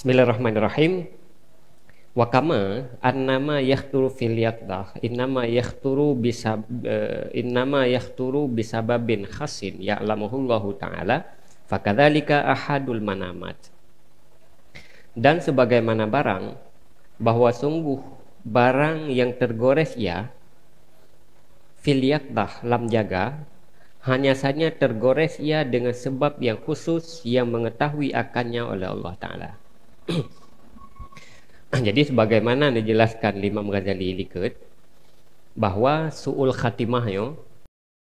Bismillahirrahmanirrahim. Wa kama annama yakhturu fil yaqdah innama yakhturu bisa uh, eh, innama yakhturu bisababin khasin ya'lamuhullahu ta'ala fakadzalika ahadul manamat. Dan sebagaimana barang bahwa sungguh barang yang tergores ya fil yaqdah lam jaga hanya saja tergores ia dengan sebab yang khusus yang mengetahui akannya oleh Allah Ta'ala. Jadi sebagaimana dijelaskan Imam Ghazali Likud bahawa suul khatimah yo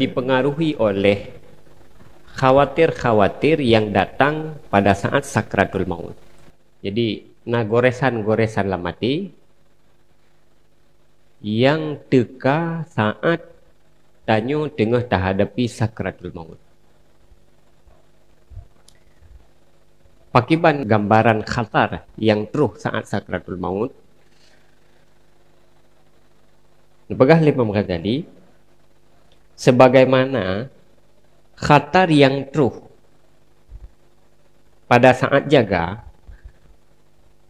dipengaruhi oleh khawatir-khawatir yang datang pada saat sakratul maut. Jadi na goresan-goresan lah mati yang teka saat tanyo tengah dah hadapi sakratul maut. Pakiban gambaran khatar yang teruk saat sakratul maut. Pegah lima tadi sebagaimana khatar yang teruk pada saat jaga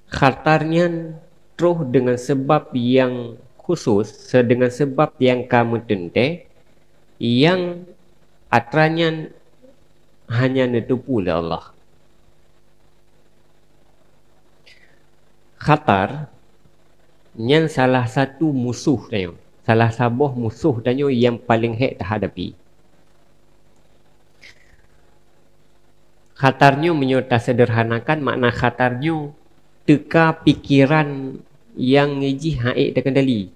khatarnya teruk dengan sebab yang khusus dengan sebab yang kamu tente yang atranya hanya netupu Allah khatar yang salah satu musuh tayo, salah sabah musuh tayo yang paling hek terhadapi khatarnya menyerta sederhanakan makna khatarnya teka pikiran yang ngeji haik tak kendali,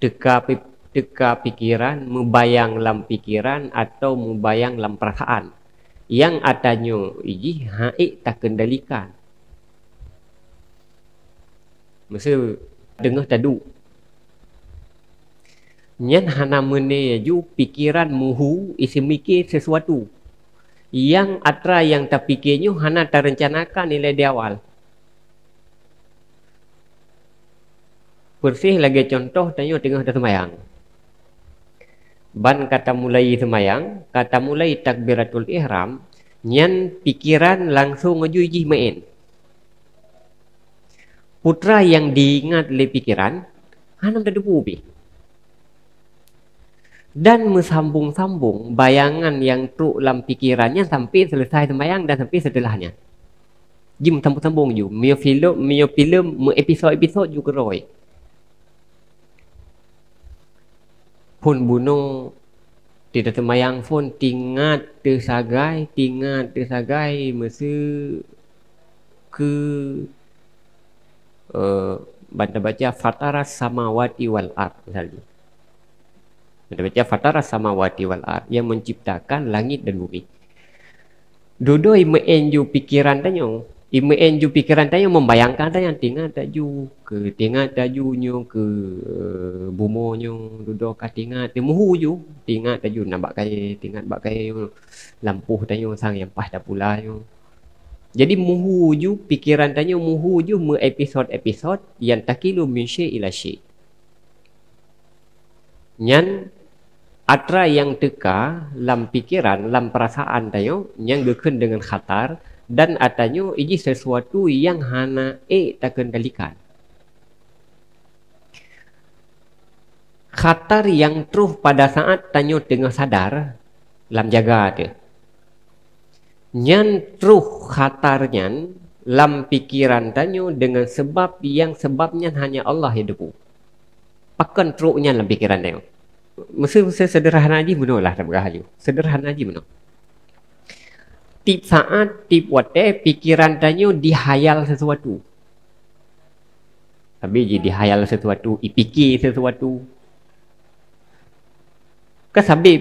teka teka pikiran membayang lam pikiran atau membayang lam perasaan yang atanya iji haik tak kendalikan Masa dengar tadu Nyan hana meneju pikiran muhu isi mikir sesuatu Yang atra yang tak fikirnya hana tak rencanakan nilai di awal Persih lagi contoh tanya tengah dah semayang Ban kata mulai semayang Kata mulai takbiratul ihram Nyan pikiran langsung ngeju main putra yang diingat oleh pikiran, hanam dah debu bi dan mesambung-sambung bayangan yang teruk dalam pikirannya sampai selesai semayang dan sampai setelahnya dia mesambung sambung ju mio film mio film mio episod-episod ju keroy pun bunuh tidak semayang pun tingat tersagai tingat tersagai mesti ke Eh, baca baca fatara samawati wal ar misalnya baca baca fatara samawati wal ar yang menciptakan langit dan bumi dodo imenju pikiran tanya imenju pikiran tanya membayangkan tanya tinggal taju ke tinggal taju nyu ke eh, bumo nyu dodo katingat temuhu ju tinggal taju nampak kaya tinggal nampak kaya lampu tanya sang yang pas dah pula jadi muhu ju pikiran tanya muhu ju me episod episod yang takilu min syai ila syai. Nyan atra yang teka lam pikiran lam perasaan tanya yang geken dengan khatar dan atanya iji sesuatu yang hana e tak kendalikan. Khatar yang truh pada saat tanya dengan sadar lam jaga dia. Nyentruh hatarnya, Lam pikiran tanyo Dengan sebab yang sebabnya Hanya Allah hidupu. Pakan truh nyan lam pikiran tanyo Mesti-mesti sederhana aja benar lah Dabar halu Sederhana aja benar Tiap saat Tip wate eh, Pikiran tanyo Dihayal sesuatu Tapi jadi dihayal sesuatu Ipikir sesuatu Kan sambil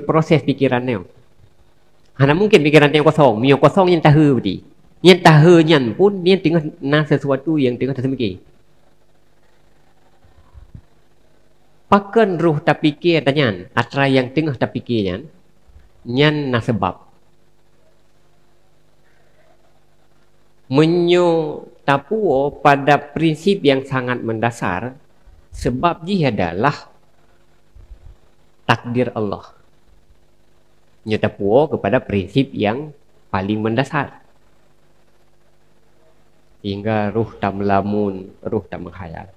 berproses pikiran tanyo Hana mungkin pikiran yang kosong, yang kosong yang tahu budi. Yang tahu yang pun yang tengah nak sesuatu yang tengah tersembunyi. Pakan ruh tak fikir tanya, atra yang tengah tak fikir yang, yang nak sebab. tapuo pada prinsip yang sangat mendasar, sebab dia adalah takdir Allah. Nyata nyetapuo kepada prinsip yang paling mendasar. Hingga ruh tak melamun, ruh tak menghayal.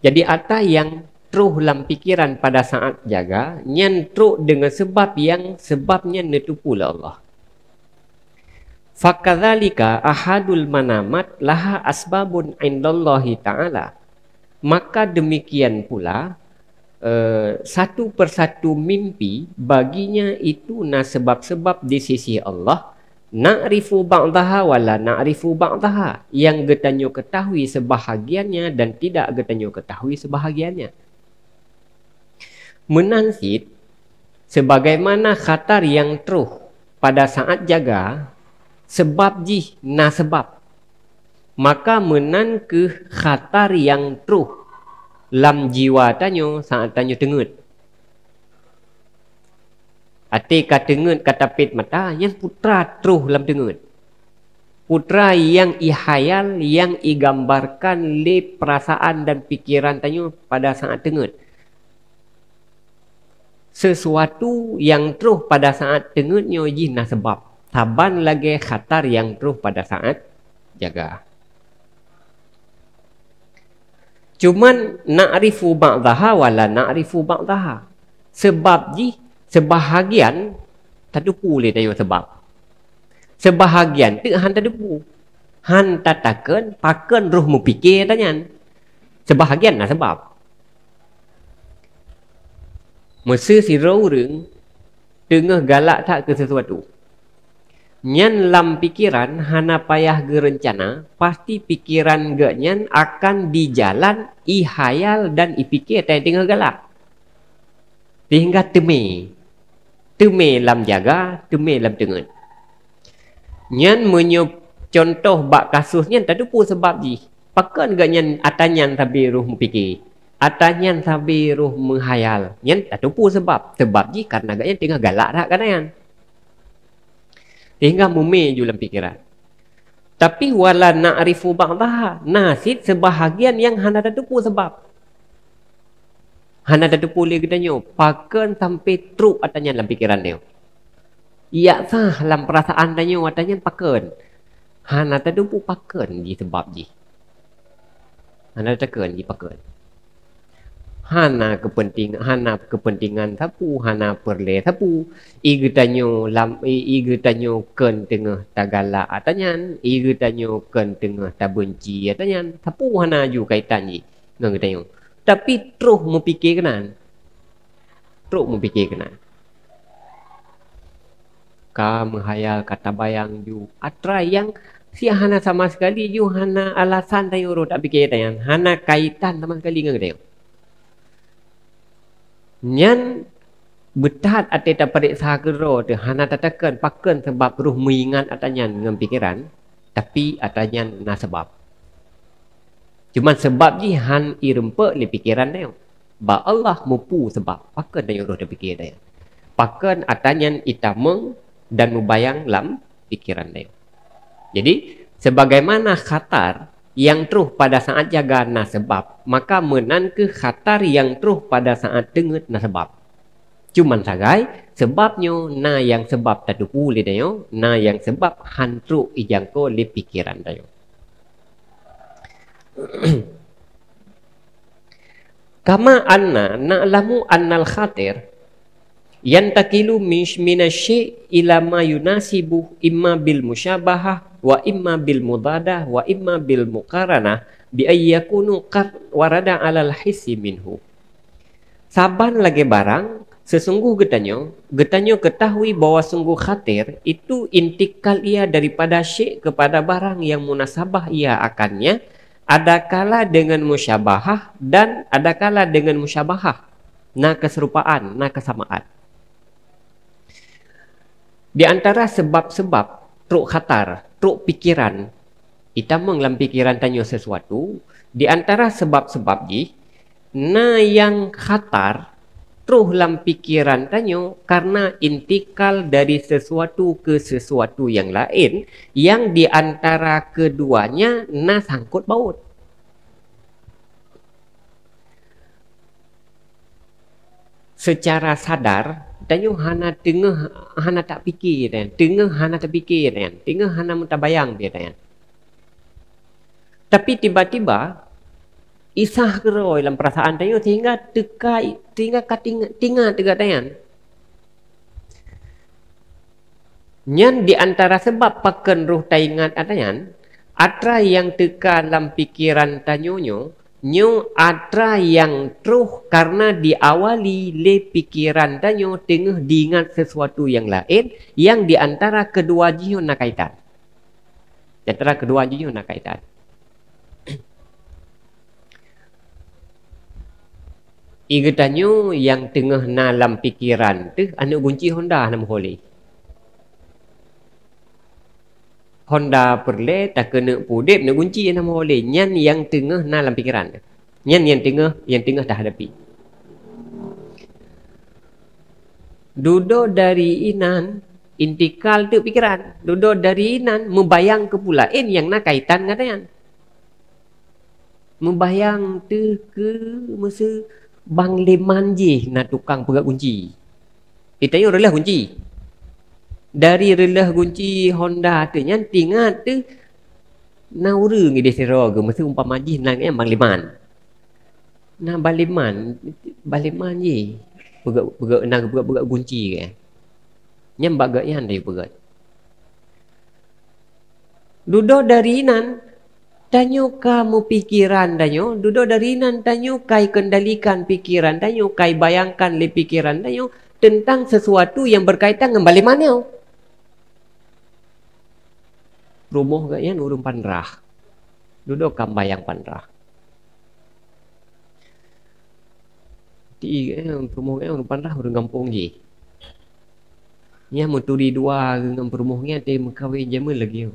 Jadi ata yang truh dalam pikiran pada saat jaga, nyen truh dengan sebab yang sebabnya pula Allah. Fakadhalika ahadul manamat laha asbabun indallahi ta'ala. Maka demikian pula uh, satu persatu mimpi baginya itu nak sebab-sebab di sisi Allah nak rifu ba'daha wala nak rifu ba'daha yang getanyo ketahui sebahagiannya dan tidak getanyo ketahui sebahagiannya menansit sebagaimana khatar yang teruh pada saat jaga sebab jih na sebab maka menan ke khatar yang teruh lam jiwa tanya saat tanya tengut. Ati kata tengut kata pit mata yang putra truh lam tengut. Putra yang ihayal yang igambarkan le perasaan dan pikiran tanya pada saat tengut. Sesuatu yang truh pada saat tengutnya jinah sebab. Taban lagi khatar yang truh pada saat Jaga. Cuma nak na'rifu ba'daha wala na'rifu ba'daha. Sebab ji sebahagian tadupu le dayo sebab. Sebahagian tu han tadupu. Han tatakan pakan roh mu fikir tanya. Sebahagian nah sebab. Mesti si rauh ring tengah galak tak ke sesuatu nyan lam pikiran hana payah gerencana pasti pikiran ge nyan akan di jalan i hayal dan i pikir teh tinggal galak tinggal teme teme lam jaga teme lam tengen nyen menyo contoh bak kasus nyan tadi pun sebab ji pakan ge nyan atanyan tabi ruh mpikir atanya tabi ruh menghayal nyen tadi pun sebab sebab ji karena ge nyan tinggal galak dah kanayan. Sehingga mumi dalam fikiran. Tapi wala na'rifu ba'daha. Nasib sebahagian yang hana tertupu sebab. Hana tertupu dia kata nyo. Pakan sampai truk atanya dalam fikiran dia. Ya sah dalam perasaan dia atanya pakan. Hana tertupu pakan di sebab ji. Hana tertupu di pakan. Hana tertupu pakan hana kepentingan hana kepentingan tapu hana perle tapu igu tanyo lam igu tanyo ken tengah tagala atanyan igu tanyo ken tengah tabunci atanyan tapu hana ju kaitan ji ngang tanyo tapi truh mu pikir kenan truh mu pikir kenan ka menghayal kata bayang ju atrai yang si hana sama sekali ju hana alasan tayo ro tak pikir tanyan hana kaitan sama sekali ngang tanyo nyan betat ate ta periksa kero te hana tatakan pakan sebab ruh mengingat atanya dengan pikiran tapi atanya na sebab cuma sebab ji han irempe le pikiran dia ba Allah mupu sebab pakan dia ruh dia fikir dia pakan atanyan itameng dan mubayang lam pikiran dia jadi sebagaimana khatar yang teruh pada saat jaga nasabab maka menan ke khatar yang teruh pada saat dengut nasabab cuman sagai sebabnya na yang sebab tadi pulih dayo na yang sebab hantu ijangko le pikiran dayo kama anna na lamu annal khatir yantakilu minasyi ila ma yunasibu imma bil musyabahah wa imma bil mudadah wa imma bil muqaranah bi ayyakunu qad warada alal hissi minhu saban lagi barang sesungguh getanyo getanyo ketahui bahwa sungguh khatir itu intikal ia daripada syek kepada barang yang munasabah ia akannya adakala dengan musyabahah dan adakala dengan musyabahah na keserupaan na kesamaan di antara sebab-sebab teruk khatar, teruk pikiran, kita dalam pikiran tanya sesuatu, di antara sebab-sebab ji, na yang khatar, teruk dalam pikiran tanya, karena intikal dari sesuatu ke sesuatu yang lain, yang di antara keduanya na sangkut baut. Secara sadar, Tanya hana tengah hana tak fikir kan. Tengah hana tak fikir kan. Tengah hana tak bayang dia kan. Tapi tiba-tiba isah keroy dalam perasaan tanya sehingga teka sehingga katinga tinga tegak tanya. Nyan di antara sebab pakan ruh tak ingat tanya. Atra yang teka dalam pikiran tanyonyo nyu atra yang truh karena diawali le pikiran dan nyu tengah diingat sesuatu yang lain yang diantara kedua jiho nak kaitan. Antara kedua jiho nak kaitan. Iga yang tengah nalam pikiran tu anu kunci Honda nama boleh. Honda Perle tak kena pudip nak kunci yang nama boleh nyan yang tengah nak dalam pikiran nyan yang tengah yang tengah dah hadapi dudo dari inan intikal tu pikiran dudo dari inan membayang ke pula eh, in yang nak kaitan dengan yang membayang tu ke masa bang leman je nak tukang pegang kunci kita eh, yang kunci dari relah kunci Honda tu yang tingat tu naura ngi di sero ke mesti umpa majih nang yang baliman nah baliman baliman ye bega bega nang bega bega kunci ke nyam bagak yang dari bega dudo dari nan tanyo kamu pikiran tanyo dudo dari nan tanyo kai kendalikan pikiran tanyo kai bayangkan le pikiran tanyo tentang sesuatu yang berkaitan dengan baliman oh rumah kat yang urung panrah. Duduk gambar yang panrah. Ti yang eh, rumah kat urung panrah urung kampung ni. Nya menturi dua dengan rumah ni ada mengkawin jema lagi.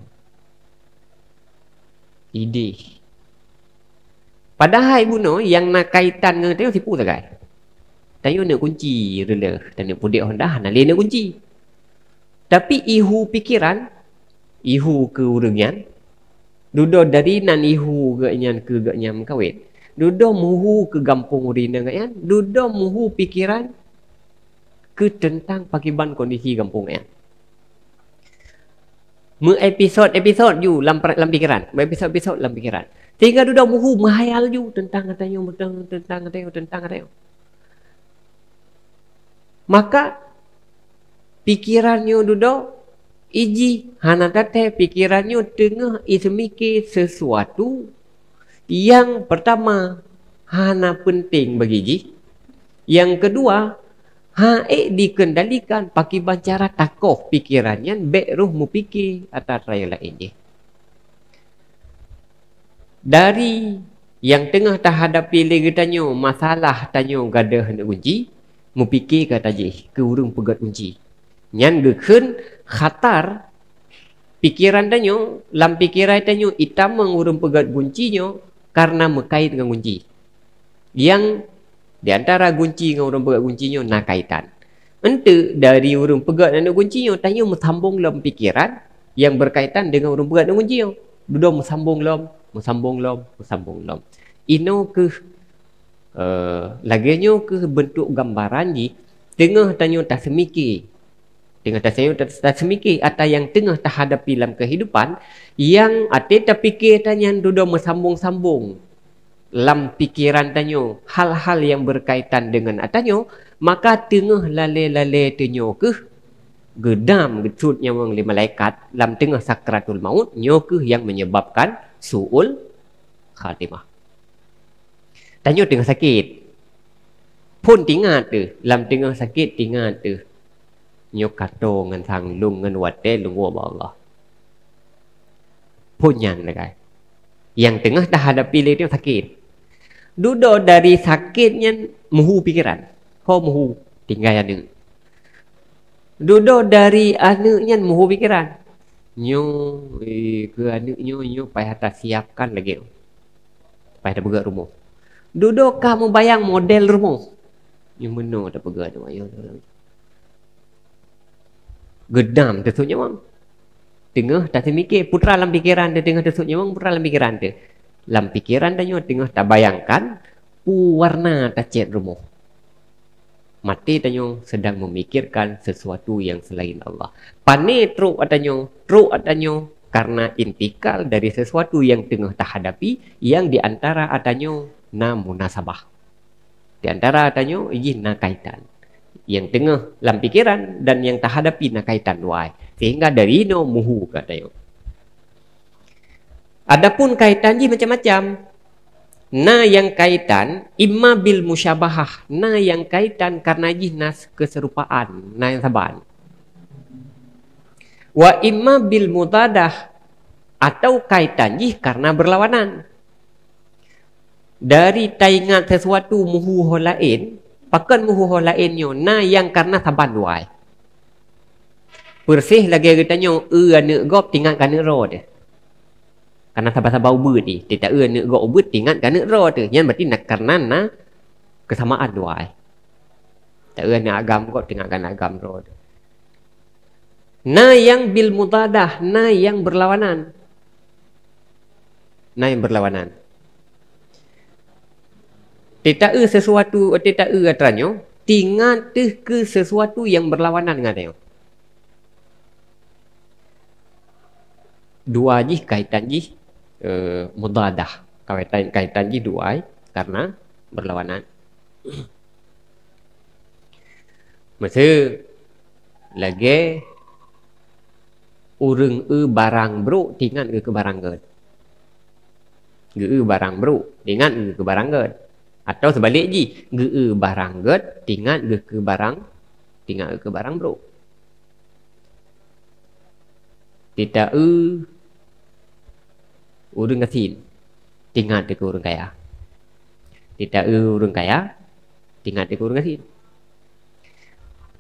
Ide. Padahal ibu no yang nak kaitan dengan tengok sipu tak kan? Tanya nak kunci rela. Tanya pun dia pudik honda, nak lena kunci. Tapi ihu pikiran ihu ke urengian dudo dari nan ihu ke nyan ke ke nyam kawin dudo muhu ke gampung urina ke nyan dudo muhu pikiran ke tentang pakiban kondisi gampung ya mu episod episod ju lam lam pikiran mu episod episod lam pikiran tinggal dudo muhu menghayal ju tentang katanya tentang tentang katanya tentang katanya maka pikirannya dudo Iji hana tate pikirannya tengah ismike sesuatu yang pertama hana penting bagi ji. Yang kedua, ha eh dikendalikan pakai bancara takoh pikirannya bek ruh mu pikir atas raya lain je. Dari yang tengah tak hadap pilih tanya, masalah tanya gadah nak kunci, mu pikir kata je, keurung pegat kunci. Yang gekhen khatar pikiran tanyo, lam pikiran tanyo itam mengurung pegat guncinyo karena mekait dengan kunci. Yang di antara kunci dengan urung pegat kuncinyo nak kaitan. Ente dari urung pegat dan kuncinyo tanyo mesambung dalam pikiran yang berkaitan dengan urung pegat dan kuncinyo. Dudu mesambung lam, mesambung lam, mesambung lam. Ino ke uh, eh, lagenyo ke bentuk gambaran di tengah tanyo tak semikir dengan tersenyum dan tersemikir atas yang tengah terhadapi dalam kehidupan yang ada terfikir tanya yang duduk mesambung sambung dalam pikiran tanya hal-hal yang berkaitan dengan atanyo maka tengah lale-lale tanya ke gedam gecut nyawa lima malaikat dalam tengah sakratul maut tanya ke yang menyebabkan suul khatimah tanya tengah sakit pun tinggal tu dalam tengah sakit tinggal tu nyok kato ngan thang ngan wat de lung wo lagi yang tengah dah ada pilih dia sakit dudo dari sakitnya muhu pikiran ho muhu tinggal yang ni dudo dari anaknya muhu pikiran nyu ke anak nyu nyu pai hata siapkan lagi pai ada rumah dudo kamu bayang model rumah yang menu ada buka ada gedam Datuk Nyawang. Tengah tak terfikir. Putra dalam pikiran, dia. Tengah Datuk Nyawang, putra dalam pikiran, dia. Dalam pikiran, dia nyawang, tengah tak bayangkan. Pu warna tak cek rumah. Mati dia sedang memikirkan sesuatu yang selain Allah. Panik teruk adanya. Teruk adanya. Karena intikal dari sesuatu yang tengah tak hadapi. Yang diantara adanya namunasabah. Di antara adanya, ini nak kaitan yang tengah dalam pikiran dan yang tak hadapi nak kaitan wai sehingga dari no muhu kata yo adapun kaitan ji macam-macam na yang kaitan imma bil musyabahah na yang kaitan karena ji nas keserupaan na yang saban wa imma bil mutadah atau kaitan ji karena berlawanan dari taingat sesuatu muhu lain pakan muhuhu lainnya na yang karena taban duai bersih lagi ketanya e anak gop tingat kana ro dia karena taban taban ubu di tidak e anak gop ubu tingat kana ro tu yang berarti nak karena na kesamaan duai tak e anak agam gop tingat kana agam ro dia na yang bil mutadah na yang berlawanan na yang berlawanan tidak ada sesuatu, tidak ada katanya, tinggal tuh ke sesuatu yang berlawanan dengan dia. Dua ni kaitan ni uh, eh, mudadah. Kaitan, kaitan ni dua karena berlawanan. Masa lagi urung e barang bro tinggal ke barang ke. Ge e barang bro tinggal ke barang ke. Atau sebalik ji. Ge'e barang get, tingat ge'e barang, tingat ge'e barang bro. Tidak e, urung kasil, tingat ge'e urung kaya. Tidak e urung kaya, tingat ge'e urung kasil.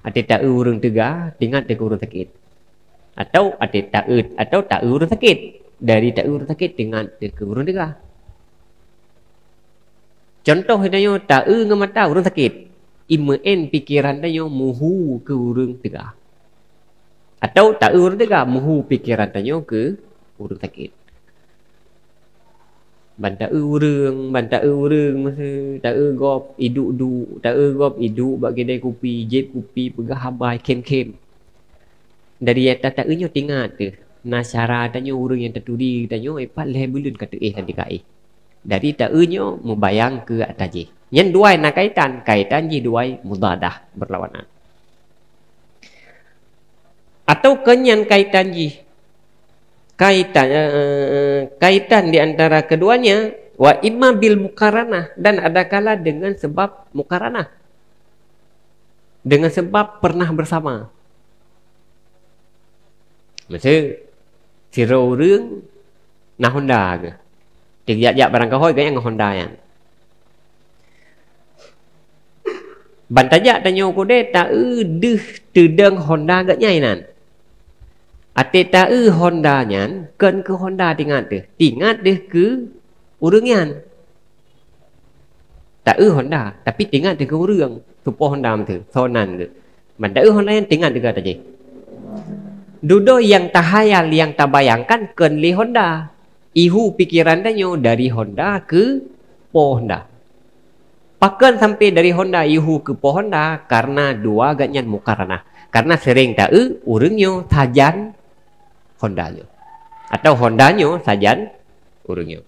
Ati tak e urung tega, tingat ge'e urung sakit. Atau ati tak e, atau tak e urung sakit. Dari tak e urung sakit, tingat ge'e urung tega. Atau, Contoh hidayo ta e er ngam mata urang sakit. Imen pikiran dayo muhu ke urang tegah. Atau ta e er urang tegah muhu pikiran dayo ke urang sakit. Banda e er urang, banda e urang masa ta e gop iduk du, ta e gop iduk bagi dai kupi, jeb kupi pegah habai kem-kem. Dari eta ta e nyo tingat tu. Nasara tanyo urang yang tertudi tanyo epat eh, leh bulun kata eh nanti kae. Eh dari ta'unyo membayang ke ataji yang dua nak kaitan kaitan ji dua mudadah berlawanan atau kenyang kaitan ji kaitan uh, kaitan di antara keduanya wa imma bil mukarana dan ada adakala dengan sebab mukarana dengan sebab pernah bersama Maksud Siro urung Nahunda ke dia jat barang kahoy gaya dengan Honda yang. Bantajak tanya aku dia tak e deh tedeng Honda gaknya inan. Ate tak e Honda nyan ken ke Honda tingat deh. Tingat deh ke urang yan. Tak e Honda tapi tingat deh ke urang tupo Honda mate. Sonan ke. Man tak e Honda yan tingat deh ka tadi. Dudo yang tahayal yang tak bayangkan, ken li Honda ihu pikiran danyo dari Honda ke po Honda. Pakan sampai dari Honda ihu ke po Honda karena dua agaknya mukarana. Karena sering tak e urungnyo sajan Honda nyo. Atau Honda nyo sajan urungnyo.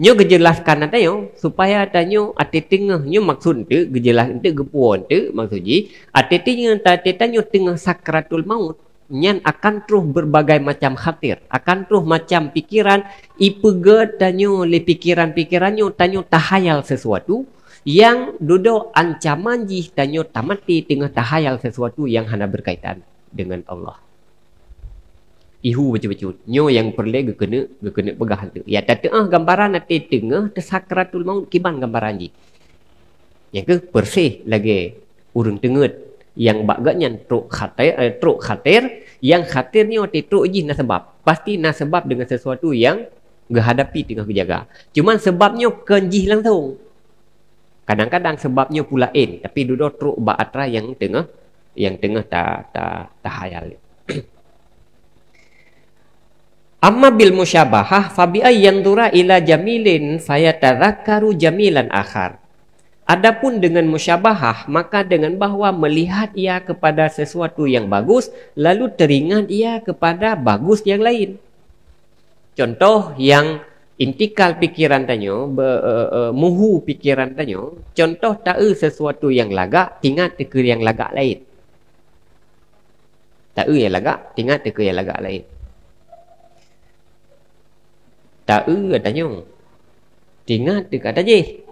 Nyo gejelaskan ada nyo supaya ada nyo ati tengah nyo maksud tu kejelas tu gepuan tu maksudnya ati tengah tak ati tanya tengah sakratul maut nyen akan truh berbagai macam khatir akan truh macam pikiran ipege tanyo le pikiran-pikirannyo pikiran tanyo tahayal sesuatu yang dodo ancaman ji tanyo tamati tengah tahayal sesuatu yang hana berkaitan dengan Allah ihu becu-becu nyo yang perlu ge kena ge kena pegah tu ya tatu ah gambaran nanti tengah tersakratul maut kiban gambaran ji yang ke persih lagi urung tengah yang bagaknya truk khatir eh, teruk khatir yang ni waktu truk je nak sebab pasti nak sebab dengan sesuatu yang menghadapi tengah kejaga cuma sebabnya kenjih langsung kadang-kadang sebabnya pula in tapi duduk truk ba'atra yang tengah yang tengah tak tak ta hayal Amma bil musyabahah fabi ayyan dura ila jamilin fayatadhakkaru jamilan akhar Adapun dengan musyabahah maka dengan bahawa melihat ia kepada sesuatu yang bagus lalu teringat ia kepada bagus yang lain. Contoh yang intikal pikiran tanyo be, uh, uh, muhu pikiran tanyo contoh tak ada e sesuatu yang lagak tingat teka yang lagak lain. Tak ada yang lagak tingat teka yang lagak lain. Tak ada tanyo. Tingat teka tajih.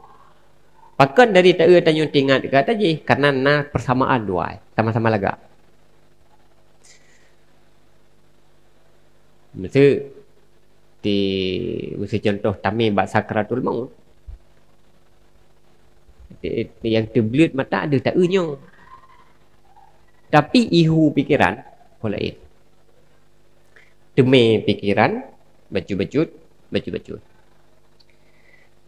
Pakan dari tak tanya tingat dekat je, kerana nak persamaan dua eh. sama-sama lagi. Mesti di mesti contoh tami bak sakratul maut. yang terbelit mata ada tak ada Tapi ihu pikiran boleh ini. Demi pikiran baju-baju baju-baju.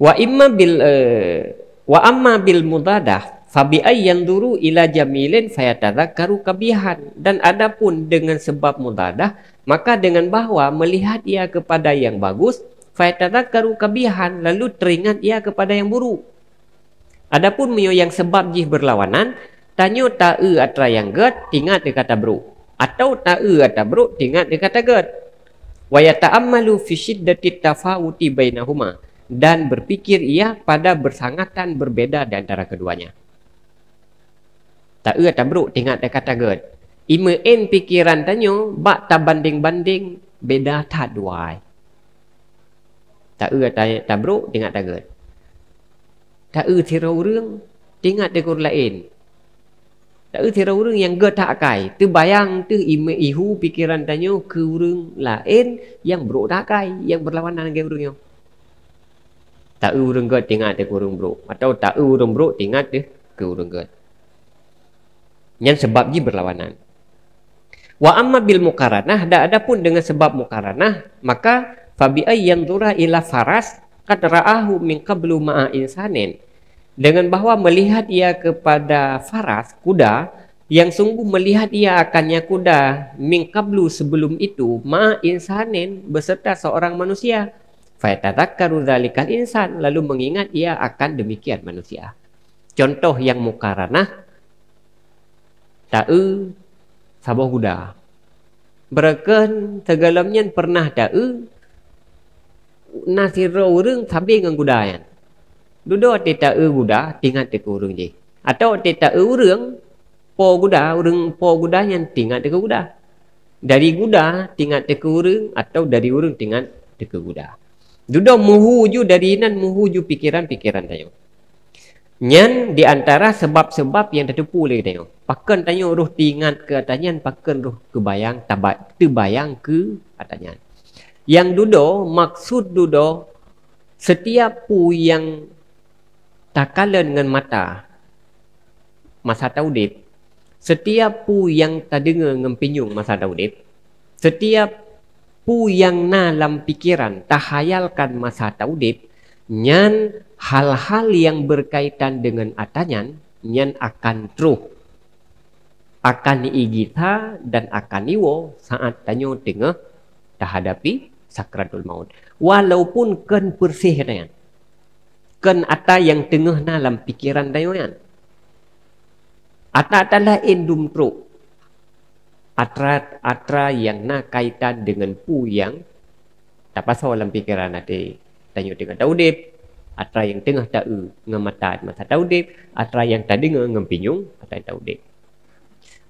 Wa imma bil uh, Wa amma bil mudadah fabi ayyan duru ila jamilin fayatadzakaru kabihan dan adapun dengan sebab mudadah maka dengan bahwa melihat ia kepada yang bagus fayatadzakaru kabihan lalu teringat ia kepada yang buruk adapun mio yang sebab jih berlawanan tanyo ta'e atra yang get tingat dia kata bro atau ta'e atra buruk tingat dia kata get wa yata'ammalu fi syiddati tafawuti bainahuma dan berfikir ia pada bersangatan berbeda di antara keduanya. Tak ada bro, tengok dia kata ke. Ima in pikiran tanya, bak tak banding-banding, beda tak dua. Tak ada tak bro, tengok tak ke. Tak ada tira orang, tengok dia kata lain. Tak ada tira orang yang ke tak kai. Tu bayang tu ima ihu pikiran tanya ke orang lain yang bro tak kai, yang berlawanan dengan orang yang tak urung ke tingat ke urung bro atau tak urung bro tingat ke urung ke yang sebab ji berlawanan wa amma bil mukaranah dah ada pun dengan sebab mukaranah maka fabi yang dura ila faras kad ra'ahu min qablu ma'a insanin dengan bahawa melihat ia kepada faras kuda yang sungguh melihat ia akannya kuda min qablu sebelum itu ma'a insanin beserta seorang manusia Fayatadakkaru zalikal insan. Lalu mengingat ia akan demikian manusia. Contoh yang mukaranah. Da'u sabah huda. Berakan segalamnya pernah da'u. Nasirah orang sabi dengan huda. Duduk di da'u guda, Tingat di kurung je. Atau di da'u urung, Po guda urung po huda yang tingat di guda. Dari guda tingat di kurung. Atau dari urung tingat di guda. Duduk muhuju dari nan muhuju pikiran-pikiran tayo. Nyan di antara sebab-sebab yang tertipu lagi tayo. Pakan tanya roh tingan ke atanya, pakan roh kebayang, tabat, terbayang ke atanya. Yang duduk, maksud duduk, setiap pu yang tak kala dengan mata, masa taudib, setiap pu yang tak dengar dengan pinjung masa taudib, setiap pu yang nalam pikiran tahayalkan masa taudib nyan hal-hal yang berkaitan dengan atanyan nyan akan truh akan igita dan akan iwo saat tanyo tengah tahadapi sakratul maut walaupun ken bersih dayan ken ata yang tengah na pikiran dayoyan ata adalah indum truh atra-atra yang nak kaitan dengan pu yang tak pasal dalam fikiran nanti tanya dengan taudib atra yang tengah tak e dengan mata masa taudib atra yang tak dengar dengan pinyung atra yang taudib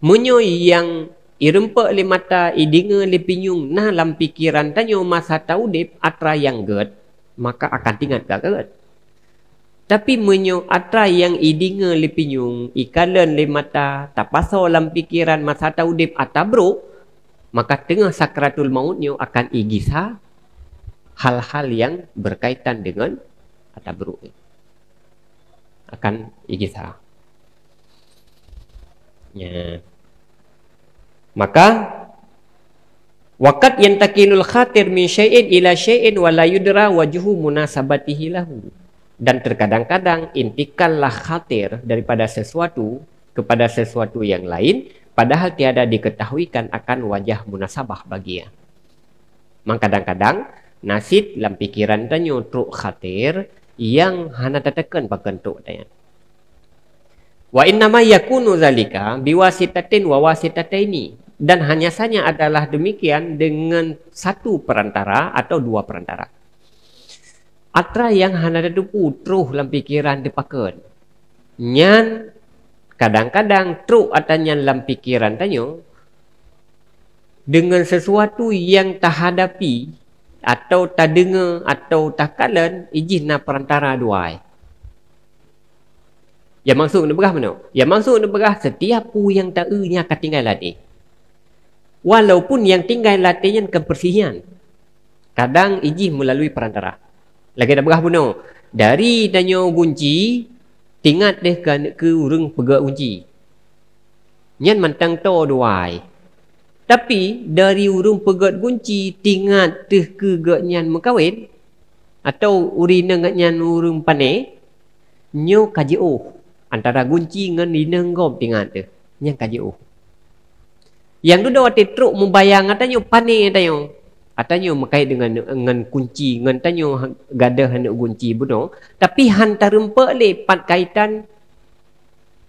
menyo yang irempa oleh mata idinga oleh pinyung nah dalam fikiran tanya masa taudib atra yang get maka akan tingat gagal tapi menyo atra yang idinga lepinyung ikalan le mata tak paso dalam pikiran masa tau dip atabro maka tengah sakratul mautnyo akan igisa hal-hal yang berkaitan dengan atabro akan igisa. Ya. Maka Wakat yang takinul khatir min syai'in ila syai'in wala yudra wajuhu munasabatihi lahu dan terkadang-kadang intikanlah khatir daripada sesuatu kepada sesuatu yang lain padahal tiada diketahuikan akan wajah munasabah baginya. Mang kadang-kadang nasid dalam pikiran tanya untuk khatir yang hana tatakan bagan truk tanya. Wa inna ma yakunu zalika biwasitatin wa wasitataini dan hanya saja adalah demikian dengan satu perantara atau dua perantara. Atra yang hana ada utruh dalam pikiran dia pakai. Nyan kadang-kadang truk atau nyan dalam pikiran tanya dengan sesuatu yang tak hadapi atau tak dengar atau tak kalan ijih na perantara duai. Yang maksud ni berah mana? Yang maksud ni berah setiap pu yang tak e, ianya akan tinggal latih. Walaupun yang tinggal latihnya kan kebersihan. Kadang ijih melalui perantara. Lagi dah berah pun Dari tanya kunci, Tingat deh kan ke urung pegak gunci Nyan mantang to doai. Tapi dari urung pegak kunci, Tingat deh ke gak nyan mengkawin Atau urina gak nyan urung panik Nyo kaji oh Antara kunci dengan rina ngom tingat deh Nyan kaji oh yang duduk waktu teruk membayang katanya panik katanya Atanya ah, berkait dengan dengan kunci, dengan tanya gadah hendak kunci bunuh. Tapi hantar empat le pat kaitan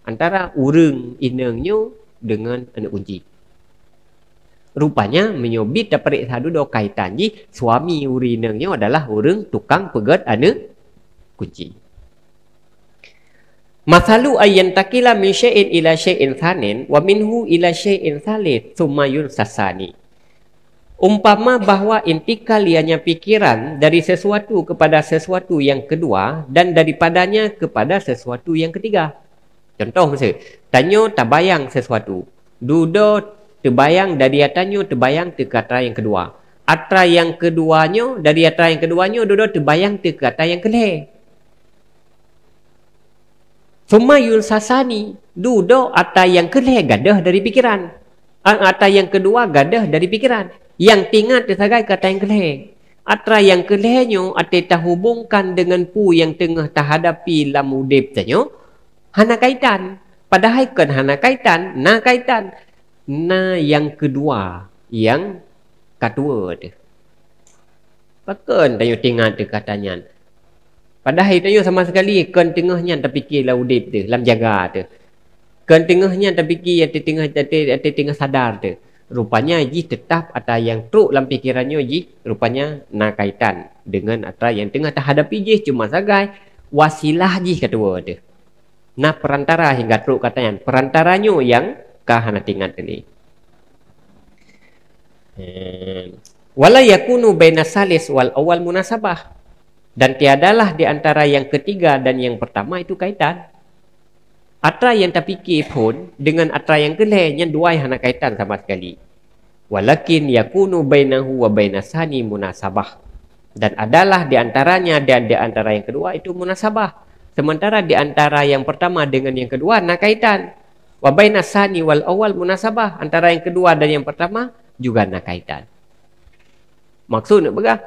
antara urung inangnya dengan hendak kunci. Rupanya menyobit dapat satu dua kaitan ji suami urinengnya adalah urung tukang pegat anak kunci. Masalu ayyan takila min syai'in ila syai'in thanin wa minhu ila syai'in thalith summa yunsasani. sasani. Umpama bahawa intikal pikiran dari sesuatu kepada sesuatu yang kedua dan daripadanya kepada sesuatu yang ketiga. Contoh misalnya, tanyo tabayang sesuatu. Dudo terbayang dari tanyo terbayang ke kata yang kedua. Atra yang keduanya dari atra yang keduanya dudo terbayang ke kata yang kedua. Semua yul sasani dudo atra yang kedua gadah dari pikiran. Atra ah, yang kedua gadah dari pikiran. Yang tingat sebagai kata yang keleng. Atra yang kelehnya ate hubungkan dengan pu yang tengah tahadapi lam udep tanyo. Hana kaitan. Padahal kan hana kaitan, na kaitan. Na yang kedua, yang kedua tu. Pakan Tanya tinggal tu katanya. Padahal tanya sama sekali kan tengahnya terfikir lam udep tu, lam jaga tu. Kan tengahnya tak terfikir yang tengah tengah sadar tu rupanya ji tetap ada yang teruk dalam pikirannya ji rupanya nak kaitan dengan atau yang tengah terhadapi ji cuma sebagai wasilah ji kedua tu nak perantara hingga teruk katanya perantaranya yang kahana tingkat ini hmm. wala yakunu baina salis wal awal munasabah dan tiadalah di antara yang ketiga dan yang pertama itu kaitan Atra yang tak fikir pun dengan atra yang yang dua yang nak kaitan sama sekali. Walakin yakunu bainahu wa bainasani munasabah. Dan adalah di antaranya dan di antara yang kedua itu munasabah. Sementara di antara yang pertama dengan yang kedua nak kaitan. Wa bainasani wal awal munasabah. Antara yang kedua dan yang pertama juga nak kaitan. Maksudnya apa?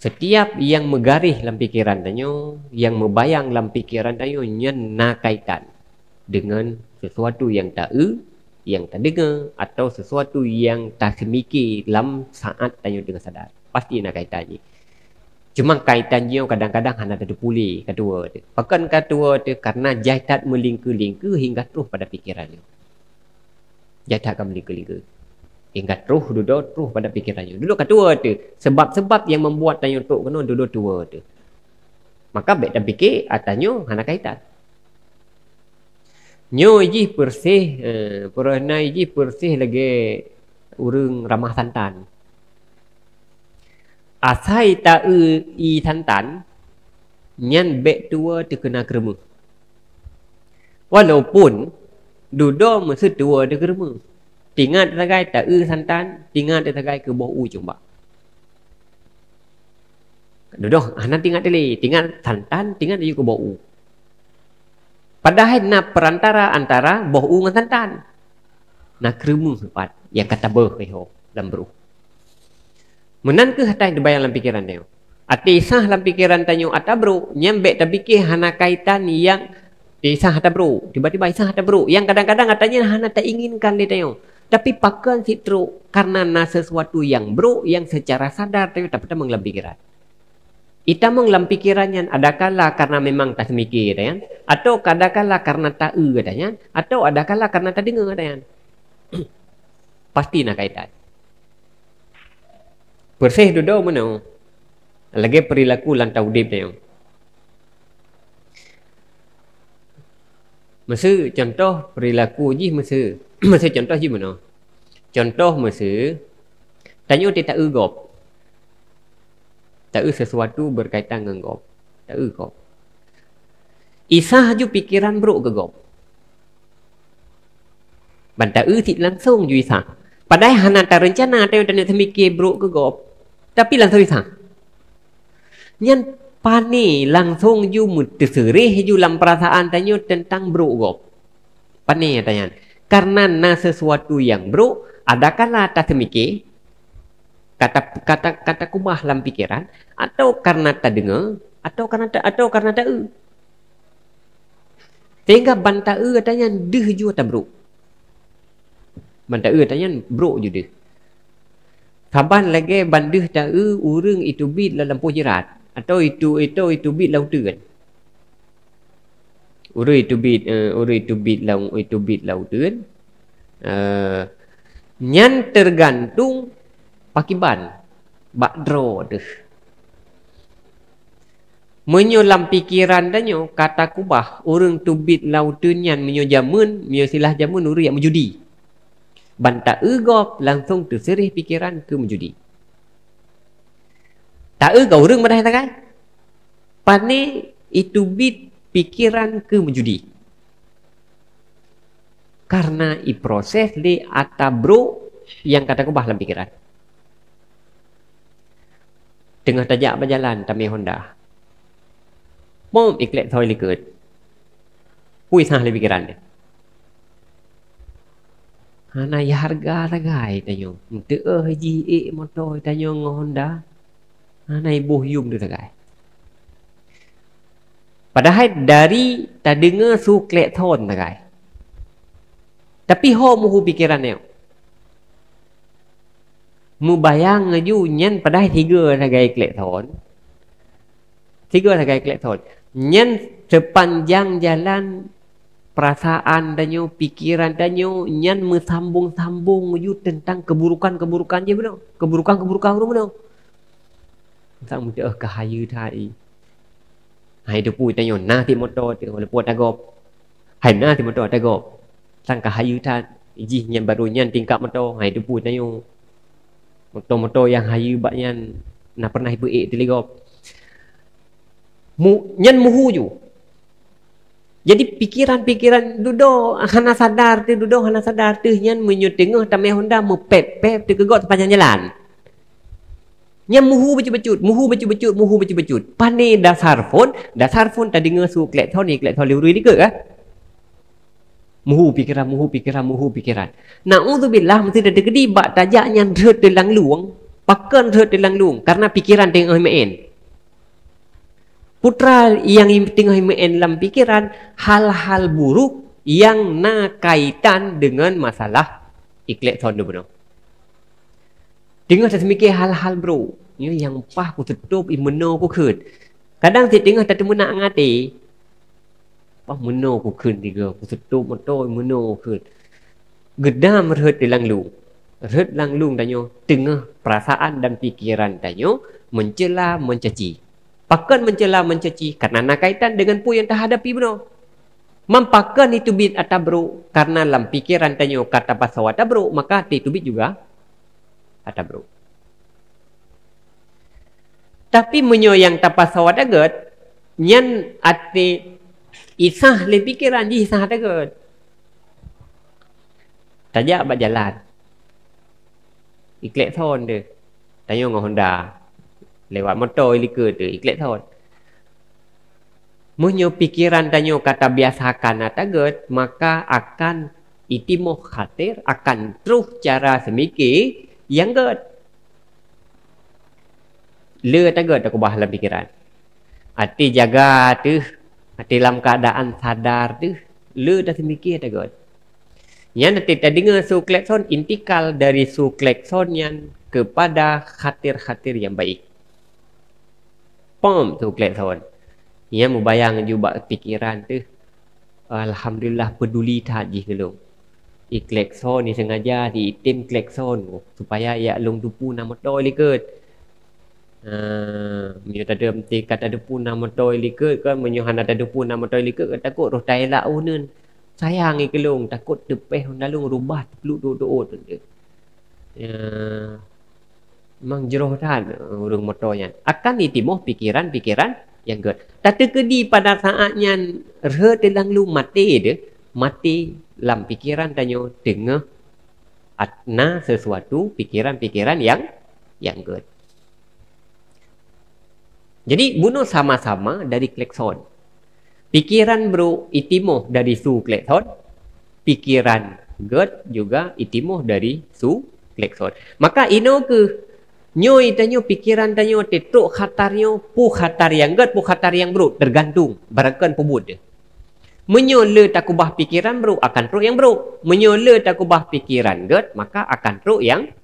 Setiap yang megarih dalam pikiran tanyo, yang membayang dalam pikiran tanyo, yang nak kaitan dengan sesuatu yang tak e, yang tak dengar atau sesuatu yang tak semikir dalam saat tanya dengan sadar. Pasti nak kaitannya. Cuma kaitannya kadang-kadang hanya ada pulih kedua tu. Bahkan kedua tu kerana jahitat melingka-lingka hingga terus pada fikirannya. Jahitat akan melingka-lingka. Hingga terus duduk terus pada fikirannya. Duduk kedua tu. Sebab-sebab yang membuat tanya untuk kena duduk tua tu. Maka baik dan fikir atanya ah, hanya kaitan. Nyo iji persih uh, eh, iji persih lagi Urung ramah santan Asai ta'u e i santan Nyan bek tua terkena kerma Walaupun Dudo masa tua ada tinggal Tingat tetagai ta'u e santan tinggal tetagai ke u cumbak Dudo anak tinggal tadi tinggal santan tinggal dia ke u Padahal nak perantara antara boh u ngan santan. Na kremu sepat yang kata boh ke hok dan Menan ke hatai di bayang dalam pikiran dia. Ati sah dalam pikiran tanyo ata bro nyembek tapi ke hana kaitan yang isah ata bro. Tiba-tiba isah ata bro yang kadang-kadang katanya hana tak inginkan dia tanyo. Tapi pakai si tru karena na sesuatu yang bro yang secara sadar tapi tak pernah mengelam pikiran. Ita menglam pikirannya adakala karena memang tak semikir ya? Atau kadakala karena tak e er, katanya Atau adakala karena tak dengar katanya Pasti nak kaitan Bersih doa, mana Lagi perilaku lantau dip yang. Masa contoh perilaku je masa Masa contoh je mana Contoh masa Tanya dia tak e gop tak ada sesuatu berkaitan dengan kau. Tak ada kau. Isah je fikiran bro ke kau. Man tak ada si langsung je isah. Padahal hana tak rencana tak ada yang semikir bro ke kau. Tapi langsung isah. Nyan pani langsung ju terserih ju dalam perasaan tanya tentang bro kau. Pani tanya. Karena na sesuatu yang bro, adakala tak semikir kata kata kata kumah dalam fikiran atau karena tak dengar atau karena tak atau karena tak e. Tengah banta e katanya deh juga tak bro. Banta e katanya bro juga deh. Saban lagi bandeh tak e urung itu bit dalam pojirat atau itu itu itu bit lau tu kan. Urung itu bit eh, urung itu bit lau itu bit lau tu kan. Uh, eh, nyan tergantung Pakai ban, Bakdro deh Menyulam pikiran dan yo kata kubah orang tubit lautun yang menyo jamun menyo silah jamun uru yang menjudi. Bantak egop langsung terserih pikiran ke menjudi. Tak ega orang berdaya tangan. Pani itu bit pikiran ke menjudi. Karena i proses le atabro yang kata kubah dalam pikiran. Tengah tajak berjalan Tambil Honda Bom iklet toy likut Pui sah lebih geran dia Hana ya harga ragai tanyo. Mte eh ji e motor tanyo Honda. Hana ibu hium tu tagai. Padahal dari tak dengar su klek ton tagai. Tapi ho mu pikiran ne membayang ngaju nyen pada tiga ragai kelekton tiga ragai kelekton nyen sepanjang jalan perasaan danyo pikiran danyo nyen mesambung-sambung ngaju tentang keburukan-keburukan je benar keburukan-keburukan urang benar tentang mudah eh, oh, kahaya tai hai tu pun tanyo nah ti motor tu wala puat agop hai nah ti motor tagop tang kahaya tai ji nyen baru nyen tingkap motor hai tu pun tanyo Motor-motor yang hayu bak yang nak pernah ibu ik telego. Mu nyen muhu ju. Jadi pikiran-pikiran duduk hana sadar tu duduk hana sadar tu yang menyu tengah tamai Honda mepep-pep tu kegot sepanjang jalan. Yang muhu becut-becut, muhu becut-becut, muhu becut-becut. Pane dasar phone, dasar phone tak dengar suruh klek tahun ni, klek tahun liuri ni ke kah? muhu pikiran muhu pikiran muhu pikiran untuk naudzubillah mesti ada degedi bak tajak yang dhet luang pakan dhet luang karena pikiran tengah main putra yang tengah main dalam pikiran hal-hal buruk yang nak kaitan dengan masalah ikhlas tahun dulu tengah tersemikir hal-hal buruk ya, yang pah ku tetup imeno ku kut kadang si tengah tak nak ngati อ้มโนกูขึ้นดีเกอร์กูสตูมันโต้มโนขึ้นกึดด้ามเฮิดในลังลุงเฮิดลังลุงแต่โยตึงอ่ะประสาอันดันปีกิรันแต่โยมันเจลามันจะจีปักเกิลมันเจลามันจะจีกันนาไกตันดึงันปุยันทหารพี่บุโน Mempakai itu bit atau bro, karena dalam pikiran tanya kata pasal atau bro, maka itu bit juga atau bro. Tapi menyoyang tapas sawat agat, nyan ati Isah boleh fikir anji isah tak kot. Tanya abad jalan. Iklet tahun dia. Tanya dengan Honda. Lewat motor ilika tu. Iklet tahun. Munyo pikiran tanya kata biasakan atagut. Ah, Maka akan itimo khatir. Akan terus cara semikir. Yang get. Le atagut aku bahala pikiran. Hati jaga tu dalam keadaan sadar tu lu dah semikir dah god yang nanti tadi dengar su klekson intikal dari su klekson yang kepada khatir-khatir yang baik pom su klekson yang membayang juga pikiran tu Alhamdulillah peduli tadi dulu lu. Iklekson ni sengaja di tim klekson supaya ia ya lung tupu nama toy liket Ha, eh, dia tak mesti kata ada pun nama toilet kan menyuhan ada ada pun nama toilet ke takut roh tai lak unen. Sayang ni kelong takut tepeh nalung rubah tepluk do do tu. Ya. Memang jeroh tahan urung motornya. Akan ditimuh pikiran-pikiran yang ke. Tak terkedi pada saatnya reh telang lu mati dia. Mati lam pikiran tanya dengar atna sesuatu pikiran-pikiran yang yang good. Jadi bunuh sama-sama dari klekson. Pikiran bro itimo dari su klekson. Pikiran gerd juga itimo dari su klekson. Maka ino ke nyo itanyo pikiran tanyo tetuk khatarnyo pu khatar yang gerd pu khatar yang bro tergantung barakan pembud. Menyo le takubah pikiran bro akan pro yang bro. Menyo le takubah pikiran gerd maka akan pro yang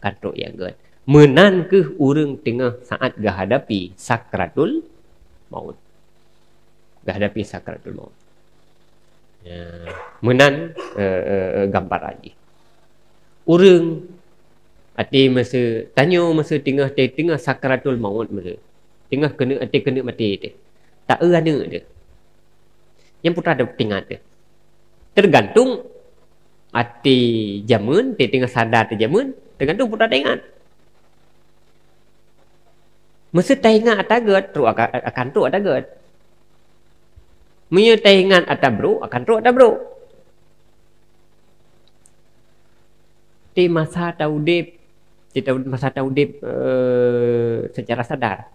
akan pro yang gerd menan ke orang tengah saat gahadapi sakratul maut gahadapi sakratul maut ya. menan uh, uh, gambar lagi orang hati masa tanya masa tengah tengah, tengah sakratul maut masa tengah kena hati kena mati dia. tak ada dia yang putra ada tengah dia tergantung hati jaman dia tengah sadar dia jaman tergantung putra tengah dia Mesti tak ingat atas gerd, teruk akan, akan teruk atas gerd. Mereka tak ingat atas bro, akan teruk atas bro. Di masa taudib, di masa taudib uh, eh, secara sadar,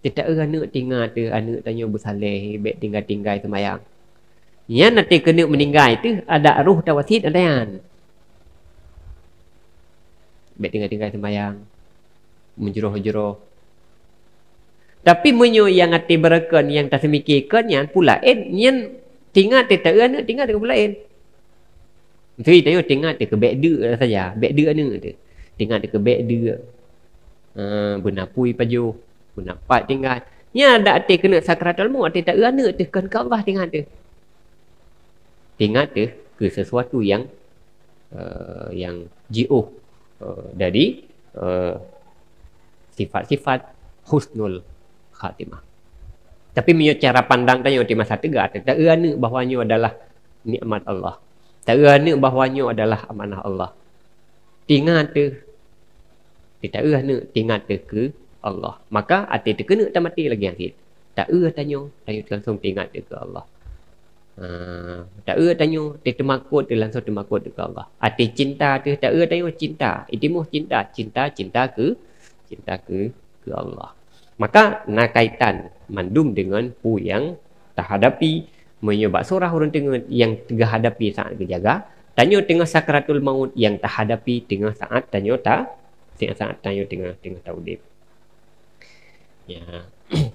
tidak ada anak tinggal tu, anak tanya bersalih, baik tinggal-tinggal semayang. Yang nanti kena meninggal itu, ada aruh ruh tawasid ada yang. Baik tinggal-tinggal semayang, menjuruh jeruh tapi menyu yang hati mereka yang tak semikirkan ni pula eh ni yang tinggal te tak ana tinggal dengan pula lain. Tu dia tengok tinggal te ke bedu lah saja. Bedu nih tu. Tinggal te ke bedu. Ah ha, benapui paju. Benapat tinggal. Nya ada hati kena sakratul mu hati tak ana te kan ke Allah tinggal te. Tinggal te ke sesuatu yang uh, yang jio uh, eh, dari eh, sifat-sifat husnul khatimah. Tapi punya cara pandang tanya di masa tegak ada tak rana bahawanya adalah nikmat Allah. Tak rana bahawanya adalah amanah Allah. Tinggal tu. Dia tak rana tinggal tu ke Allah. Maka hati tu kena tak mati lagi akhir. Tak rana tanya, tanya langsung tinggal tu ke Allah. Uh, tak rana tanya, dia termakut, dia langsung termakut ke Allah. Hati cinta tu, tak rana tanya cinta. Itimuh cinta, cinta, cinta ke, cinta ke, ke Allah. Maka nakaitan mandum dengan pu yang terhadapi menyebab surah orang tengah yang terhadapi saat kejaga tanya tengah sakaratul maut yang terhadapi tengah saat tanya ta tengah saat tanya tengah tengah taudib ya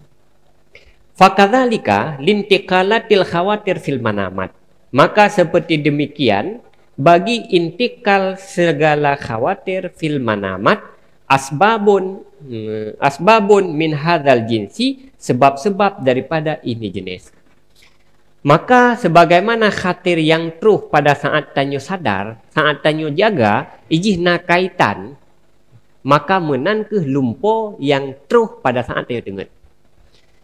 fakadhalika lintikalatil khawatir fil manamat maka seperti demikian bagi intikal segala khawatir fil manamat asbabun Hmm, asbabun min hadzal jinsi sebab-sebab daripada ini jenis maka sebagaimana khatir yang truh pada saat tanyo sadar saat tanyo jaga ijih na kaitan maka menankeh lumpo yang truh pada saat tanyo dengut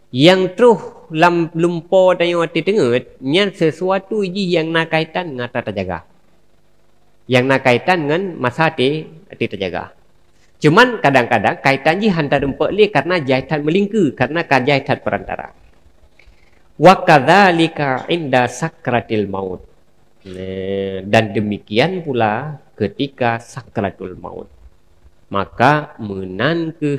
yang truh lam lumpo tanyo ati dengut nya sesuatu ijih yang na kaitan ngata terjaga yang na kaitan dengan masa ati ati terjaga Cuman kadang-kadang kaitan ji hantar empat leh karena jahitan melingka, karena kajahitan perantara. Wa kadzalika inda sakratil maut. dan demikian pula ketika sakratul maut. Maka menanti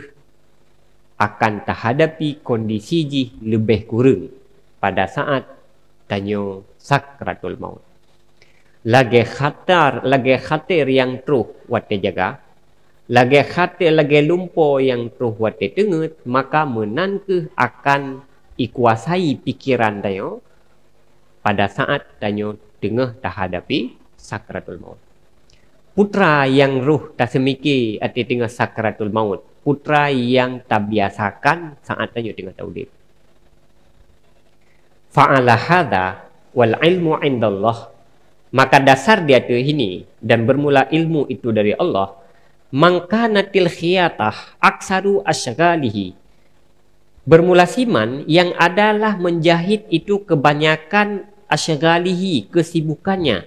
akan terhadapi kondisi ji lebih kurang pada saat tanyo sakratul maut. Lagi khatar, lagi khatir yang teruk wate jaga lagi khate lagi lumpur yang perbuat tetengut maka menanke akan ikuasai pikiran dayo pada saat dayo tengah hadapi sakratul maut putra yang ruh tak semikir ati tengah sakratul maut putra yang tak biasakan saat dayo tengah taudib fa'ala hadha wal ilmu indallah maka dasar dia tu ini dan bermula ilmu itu dari Allah Mangka natil aksaru asyagalihi. Bermula siman yang adalah menjahit itu kebanyakan asyagalihi, kesibukannya.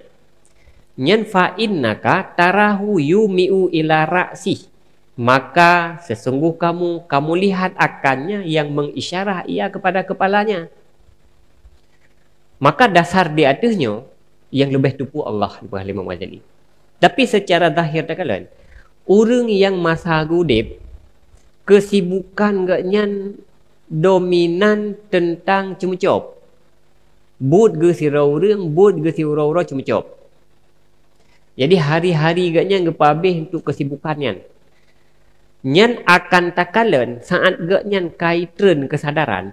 Nyan fa'innaka tarahu yumi'u ila raksih. Maka sesungguh kamu, kamu lihat akannya yang mengisyarah ia kepada kepalanya. Maka dasar di atasnya yang lebih tupu Allah. di bawah lima Tapi secara zahir takalan. Orang yang masa gudip kesibukan gaknya dominan tentang cemucop. Bud ge si orang, bud ge si orang-orang Jadi hari-hari gaknya ge untuk kesibukannya. Nyan akan takalan saat gaknya kaitren kesadaran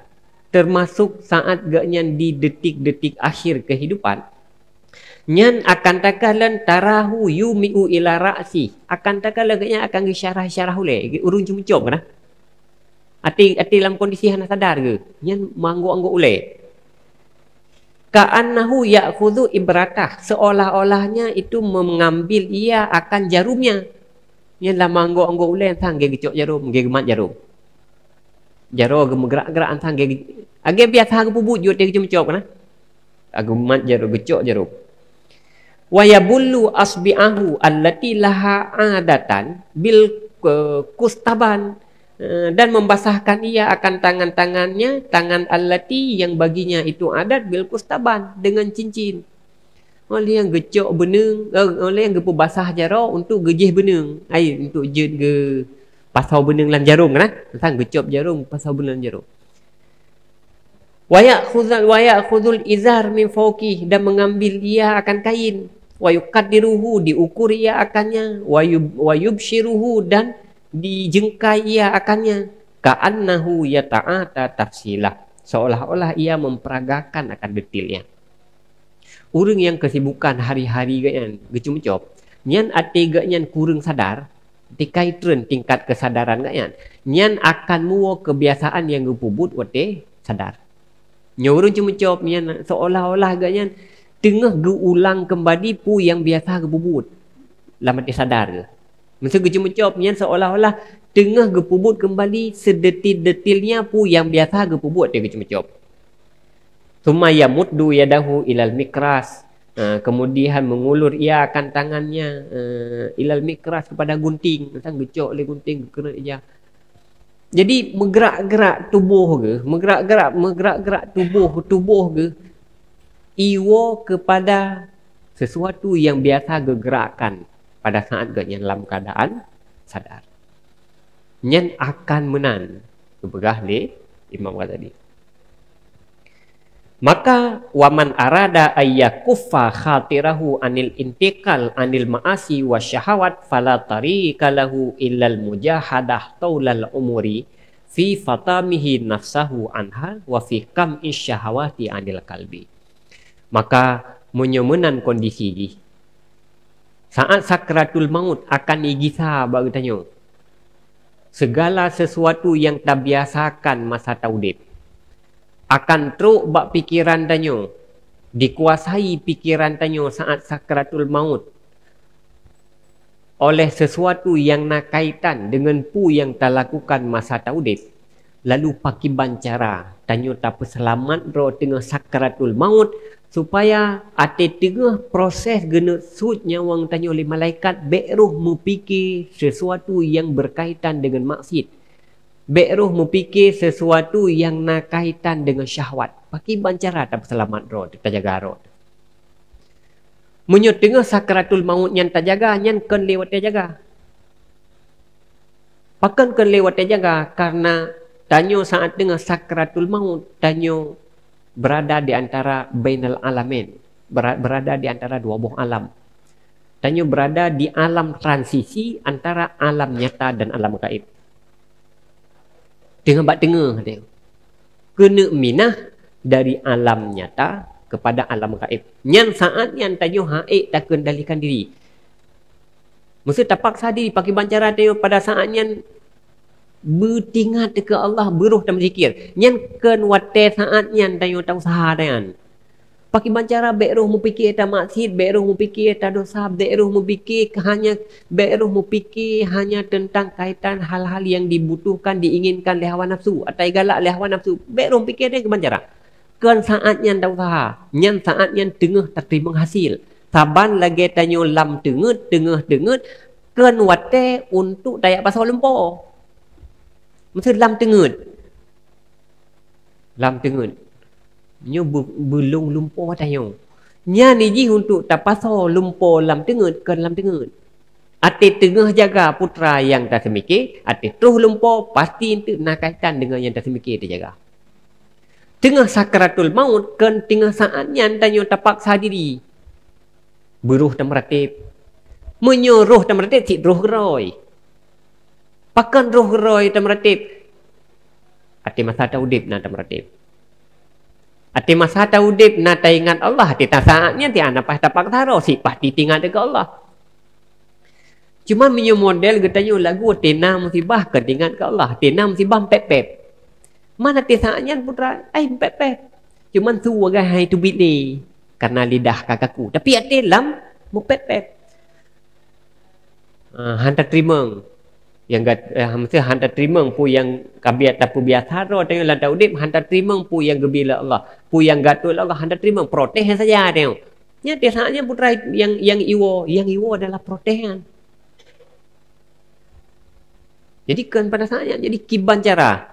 termasuk saat gaknya di detik-detik akhir kehidupan Nyen akan takalan tarahu yumi'u ila ra'si. Akan takalan kayaknya akan ke syarah-syarah boleh. Urung cum-cum kan? Ati, ati dalam kondisi hana sadar ke? Nyen manggu-anggu boleh. Ka'annahu ya'kudu ibrakah. Seolah-olahnya itu mengambil ia akan jarumnya. Nyen lah manggu-anggu tang Entah nge jarum, nge jarum. Jarum nge gerak-gerak entah nge-gerak. Agak biasa nge-pubut juga nge cum-cum kan? Agak mat jarum, gecok jarum. Jarum wa yabullu asbi'ahu allati laha adatan bil kustaban dan membasahkan ia akan tangan-tangannya tangan allati yang baginya itu adat bil kustaban dengan cincin oleh yang gecok benung eh, oleh yang gepu basah jaro untuk gejih benung ai untuk jeun ge pasau benung lan jarum kan tentang eh? gecok jarum pasau benung lan jarum wa ya khuzal wa ya khuzul izar min fawqi dan mengambil ia akan kain diruhu diukur ia akannya wayub wayubshiruhu dan dijengkai ia akannya kaan nahu ya yata'ata tafsila seolah-olah ia memperagakan akan detilnya urang yang kesibukan hari-hari kan cop nyan atega nyan kurang sadar dikaitren tingkat kesadaran kan nyan akan muo kebiasaan yang gepubut wate sadar nyurung cumcop nyan seolah-olah gaknya tengah geulang kembali pu yang biasa gebubut lah mati sadar ke masa gejemeco pian seolah-olah tengah gepubut kembali sedetil-detilnya pu yang biasa gepubut dia gejemeco Suma ya muddu yadahu ilal mikras ha, kemudian mengulur ia akan tangannya ha, ilal mikras kepada gunting tentang gecok oleh gunting kena ia jadi menggerak-gerak tubuh ke menggerak-gerak menggerak-gerak tubuh tubuh ke iwo kepada sesuatu yang biasa gegerakan pada saat gaknya dalam keadaan sadar. Nyen akan menan kebegah ni imam kata tadi. Maka waman arada ayyakuffa khatirahu anil intikal anil ma'asi wa syahawat fala tarikalahu illal mujahadah taulal umuri fi fatamihi nafsahu anha wa fi kam isyahawati anil kalbi maka menyemenan kondisi ini. Saat sakratul maut akan igisa baru tanya. Segala sesuatu yang tak biasakan masa taudib. Akan teruk bak pikiran tanya. Dikuasai pikiran tanya saat sakratul maut. Oleh sesuatu yang nak kaitan dengan pu yang tak lakukan masa taudib lalu pakai bancara tanya tapa selamat ro tengah sakaratul maut supaya ate tengah proses gena sud nyawang tanya oleh malaikat beruh mupiki sesuatu yang berkaitan dengan maksid beruh mupiki sesuatu yang nak kaitan dengan syahwat pakai bancara tapa selamat ro kita jaga roh Menyo tengah sakaratul maut yang tak jaga, yang kan lewat dia jaga. Pakan kan lewat dia jaga karena Tanya saat dengar sakratul maut, tanya berada di antara bainal alamin, berada di antara dua buah alam. Tanya berada di alam transisi antara alam nyata dan alam gaib. dengan bak dengar dia. Kena minah dari alam nyata kepada alam gaib. Nyan saat yang tanya haik tak kendalikan diri. Mesti terpaksa diri pakai bancara tanya pada saat yang Bertingat ke Allah Beruh dan berzikir Yang ken watai saat Yang tanya tak usaha dengan Pakai bancara Beruh mempikir tak maksid Beruh mempikir tak dosa Beruh mempikir Hanya Beruh mempikir Hanya tentang kaitan Hal-hal yang dibutuhkan Diinginkan oleh hawa nafsu Atau galak oleh hawa nafsu Beruh mempikir dengan ke bancara Ken saat yang tak usaha Yang saat yang tengah tak terima hasil Saban lagi tanya lam tengah Tengah-tengah Ken watai Untuk dayak pasal lempoh Masa lam tengut Lam tengut Nyo belum lumpur tayo Nya ni ji untuk tapaso lumpur lam tengut Kan lam tengut Ati tengah jaga putra yang tak semikir Ati terus Pasti itu nak kaitan dengan yang tak semikir jaga Tengah sakaratul maut Kan tengah saat yang terpaksa diri Beruh meratib Menyuruh meratib Cik beruh Pakan roh roh itu meratip. Ati masa tahu dip nanti meratip. Ati masa tahu dip nanti ingat Allah. Ati tak saatnya ti anak pas tapak taro si pas ditinggal dekat Allah. Cuma minyak model kita tanya lagu tena musibah kedingan ke Allah. Tena musibah pep. Mana ti saatnya putra? Ay pep. Cuma tu wagai hai tu bit Karena lidah kakakku. Tapi ati lam mu pep Uh, hantar terima yang eh, mesti hantar terima pun yang kami atas biasara dengan lantar udib hantar terima pun yang gembira Allah pun yang gatul lah Allah hantar terima protein saja tengok Ya, dia sahaja putera yang yang iwo yang iwo adalah protehan. jadi kan pada sahaja jadi kiban cara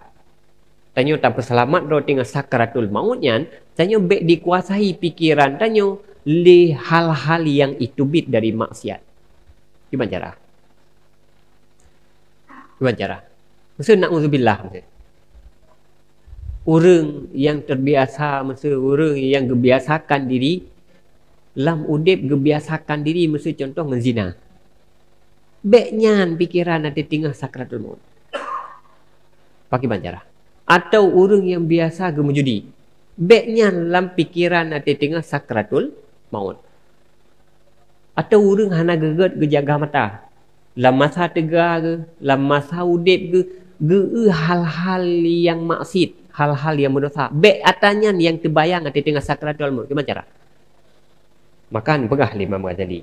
tanya tak selamat do tinggal sakaratul mautnya tanya baik dikuasai pikiran tanya li hal-hal yang itu bit dari maksiat kiban cara wajar masa nak uzubillah masa orang yang terbiasa masa orang yang kebiasakan diri lam udip kebiasakan diri masa contoh menzina beknyan pikiran nanti tinggal sakratul maut pakai banjarah atau orang yang biasa gemujudi beknyan dalam pikiran nanti tinggal sakratul maut atau orang hana geget gejaga mata dalam masa tegar ke, dalam masa udip ke, ke hal-hal yang maksid, hal-hal yang berdosa. Baik atanya yang terbayang di tengah sakratul maut. Gimana cara? Maka pegah lima jadi: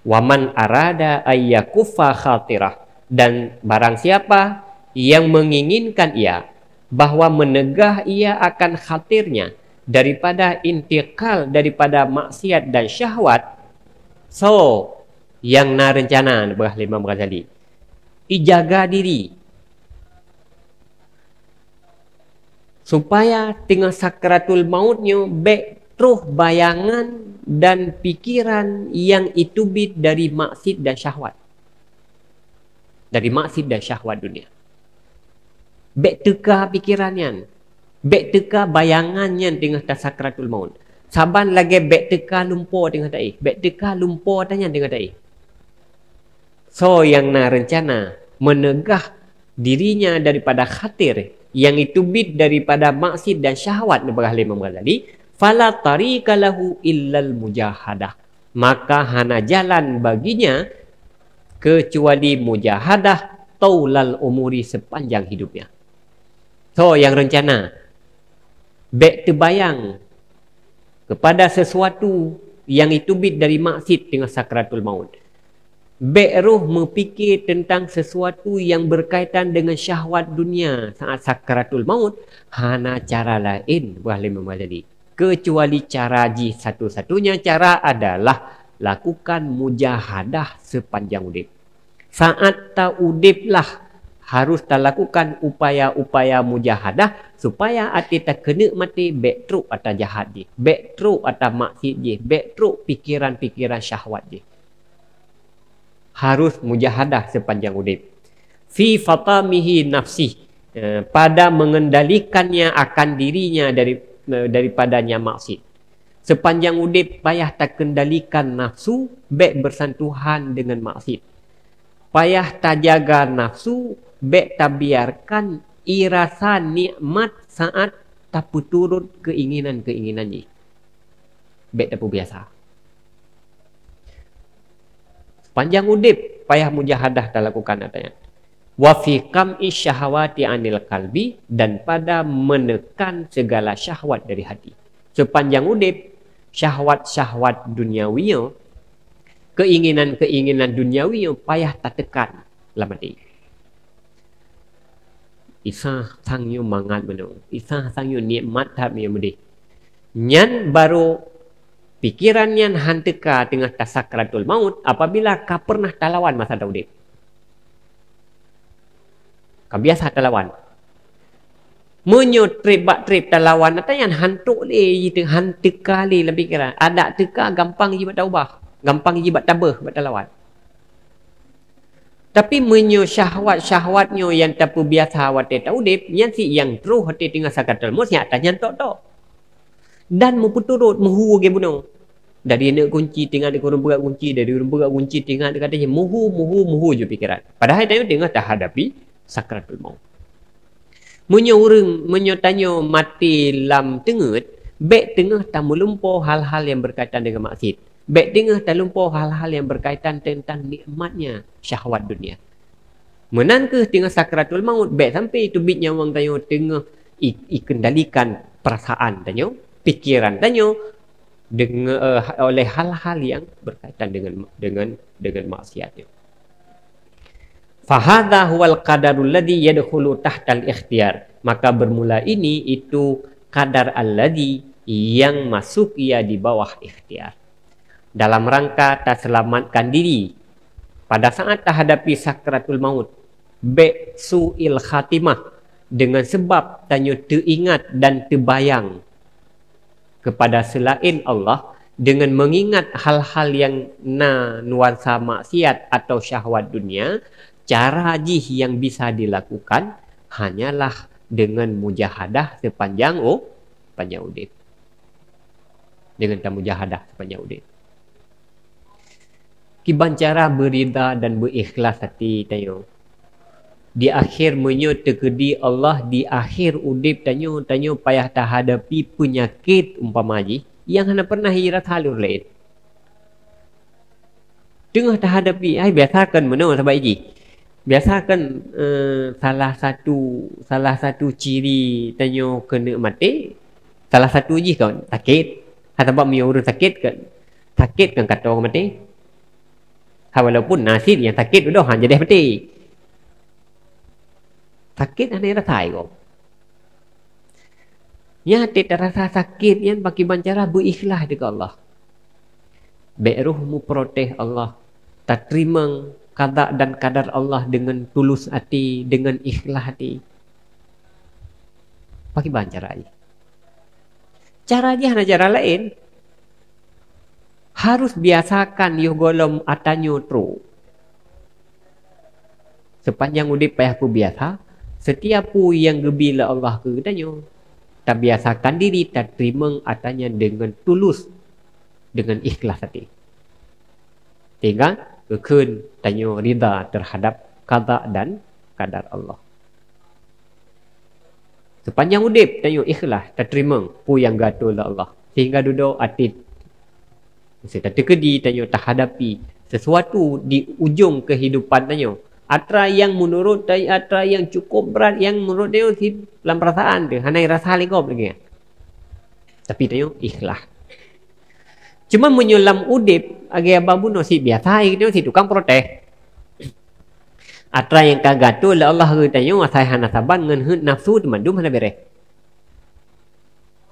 Waman arada ayyakufa khaltirah Dan barang siapa yang menginginkan ia bahawa menegah ia akan khaltirnya daripada intikal daripada maksiat dan syahwat. So, yang na rencana berah lima berkali ijaga diri supaya tengah sakratul mautnya baik terus bayangan dan pikiran yang itu bit dari maksid dan syahwat dari maksid dan syahwat dunia baik teka pikirannya baik teka bayangannya dengan sakratul maut saban lagi baik teka lumpur tengah tak baik teka lumpur tanya tengah tak So yang na rencana menegah dirinya daripada khatir yang itu bid daripada maksid dan syahwat nabah lima mengadali fala tariqalahu illal mujahadah maka hana jalan baginya kecuali mujahadah taulal umuri sepanjang hidupnya so yang rencana bek terbayang kepada sesuatu yang itu bid dari maksid dengan sakratul maut Bek roh memfikir tentang sesuatu yang berkaitan dengan syahwat dunia saat sakaratul maut hana cara lain boleh memadali kecuali cara ji satu-satunya cara adalah lakukan mujahadah sepanjang udip saat tak udip lah harus tak lakukan upaya-upaya mujahadah supaya hati tak kena mati bek atau jahat ji bek atau maksiat ji bek pikiran-pikiran syahwat ji harus mujahadah sepanjang hidup fi fata fatamihi nafsi eh, pada mengendalikannya akan dirinya dari eh, daripadanya maksiat sepanjang hidup payah tak kendalikan nafsu baik bersentuhan dengan maksiat payah tak jaga nafsu baik tak biarkan irasa nikmat saat tak turun keinginan-keinginannya baik tak biasa Sepanjang udip payah mujahadah dah lakukan katanya. Wa fi kam'i syahawati anil kalbi dan pada menekan segala syahwat dari hati. Sepanjang udip syahwat-syahwat duniawi keinginan-keinginan duniawi payah tak tekan lama ni. Isa sang yu mangat menung. Isa sang yu nikmat tak mudi. Nyan baru Pikiran yang hantaka dengan tasakratul maut apabila kau pernah talawan masa taudib. kau biasa talawan. Menyut trip bak trip talawan atau yang hantuk le itu hantuka le dalam pikiran. Ada teka gampang jibat taubah. Gampang jibat tabah bak talawan. Tapi menyo syahwat-syahwatnya yang tak biasa hati taudib, yang si yang true hati tengah sakatul musyak, tak nyantok-tok dan mumpun turut muhu ke bunuh dari nak kunci tinggal dekat rumah berat kunci dari rumah berat kunci tinggal dekat dia ya, muhu muhu muhu je fikiran padahal dia tengah dah hadapi sakratul Mau. munyo urang munyo tanyo mati lam tengut bek tengah tak melumpuh hal-hal yang berkaitan dengan maksiat bek tengah tak lumpuh hal-hal yang berkaitan tentang nikmatnya syahwat dunia menang ke tengah sakratul maut bek sampai itu tubik nyawang tanya tengah ikendalikan perasaan tanya pikiran tanya dengan uh, eh, ha, oleh hal-hal yang berkaitan dengan dengan dengan maksiat itu. Fahadha huwal qadarul ladhi yadkhulu tahtal ikhtiar. Maka bermula ini itu kadar alladhi yang masuk ia di bawah ikhtiar. Dalam rangka tak selamatkan diri. Pada saat tak hadapi sakratul maut. Be'su'il khatimah. Dengan sebab tanya teringat dan terbayang kepada selain Allah dengan mengingat hal-hal yang na nuansa maksiat atau syahwat dunia cara jih yang bisa dilakukan hanyalah dengan mujahadah sepanjang oh panjang udit dengan tamu mujahadah sepanjang udit kiban berida dan berikhlas hati tayo di akhir menyo tegedi Allah di akhir udip tanyo tanyo payah tak hadapi penyakit umpama ji yang hana pernah hirat halur lain. Tengah tak hadapi ai biasakan mano sebab iji. Biasakan uh, salah satu salah satu ciri tanyo kena mati salah satu ji kan sakit. Hata bab mio urus sakit kan. Sakit kan kata orang mati. Ha walaupun nasib yang sakit dulu hang jadi mati sakit ane ratai ko. Ya te terasa sakit yan bagi bancara buikhlas dek Allah. Beruh mu proteh Allah. Tak terima kada dan kadar Allah dengan tulus hati, dengan ikhlas hati. Bagi bancara aja. Cara aja ada cara lain. Harus biasakan yuk golom atanyo tru. Sepanjang udip payah ku biasa, Setiap pu yang gembira Allah kepadanya Tak biasakan diri tak terima atanya dengan tulus Dengan ikhlas hati Tinggal kekun tanya rida terhadap kata dan kadar Allah Sepanjang udip tanya ikhlas tak terima Pu yang gatul Allah Sehingga duduk atit Mesti tak terkedi tanya tak hadapi sesuatu di ujung kehidupan tanya Atra yang menurut dia, atra yang cukup berat yang menurut dia dalam perasaan dia. hanya rasa kau lagi. Tapi dia ikhlas. Cuma menyulam udip, agak abang bunuh si biasa, dia si tukang protek. Atra yang kagak tu, lah Allah kata, saya hanya saban dengan nafsu, teman-teman, mana beres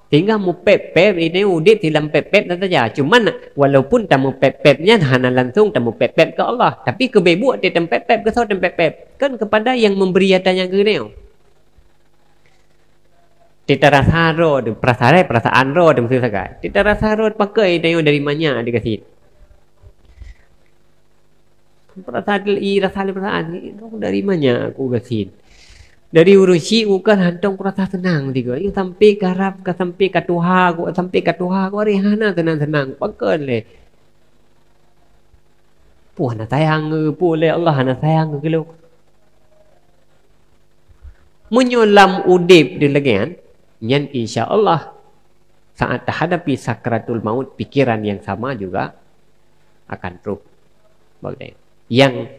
tinggal mu pep pep ini udit dalam pep pep nanti saja. Cuma walaupun tamu pep pepnya hana langsung tamu pep pep ke Allah. Tapi kebebuat di tempat pep ke sah tempat pep kan kepada yang memberi tanya ke neo. Tidak rasa ro, perasaan ro, perasaan ro, dan macam sekali. Tidak rasa ro, pakai neo dari mana dikasih. Perasaan i, rasa perasaan i, dari mana aku kasih. Dari urusi bukan hantong kurasa senang. tiga. Ia sampai garap, ke sampai ke tuha, sampai ke kau ku rehana tenang-tenang. Pakai le. Puh nak sayang, puh le Allah nak sayang kelu. Menyolam udip di legian, yang insya Allah saat terhadapi sakratul maut pikiran yang sama juga akan teruk. Boleh. Yang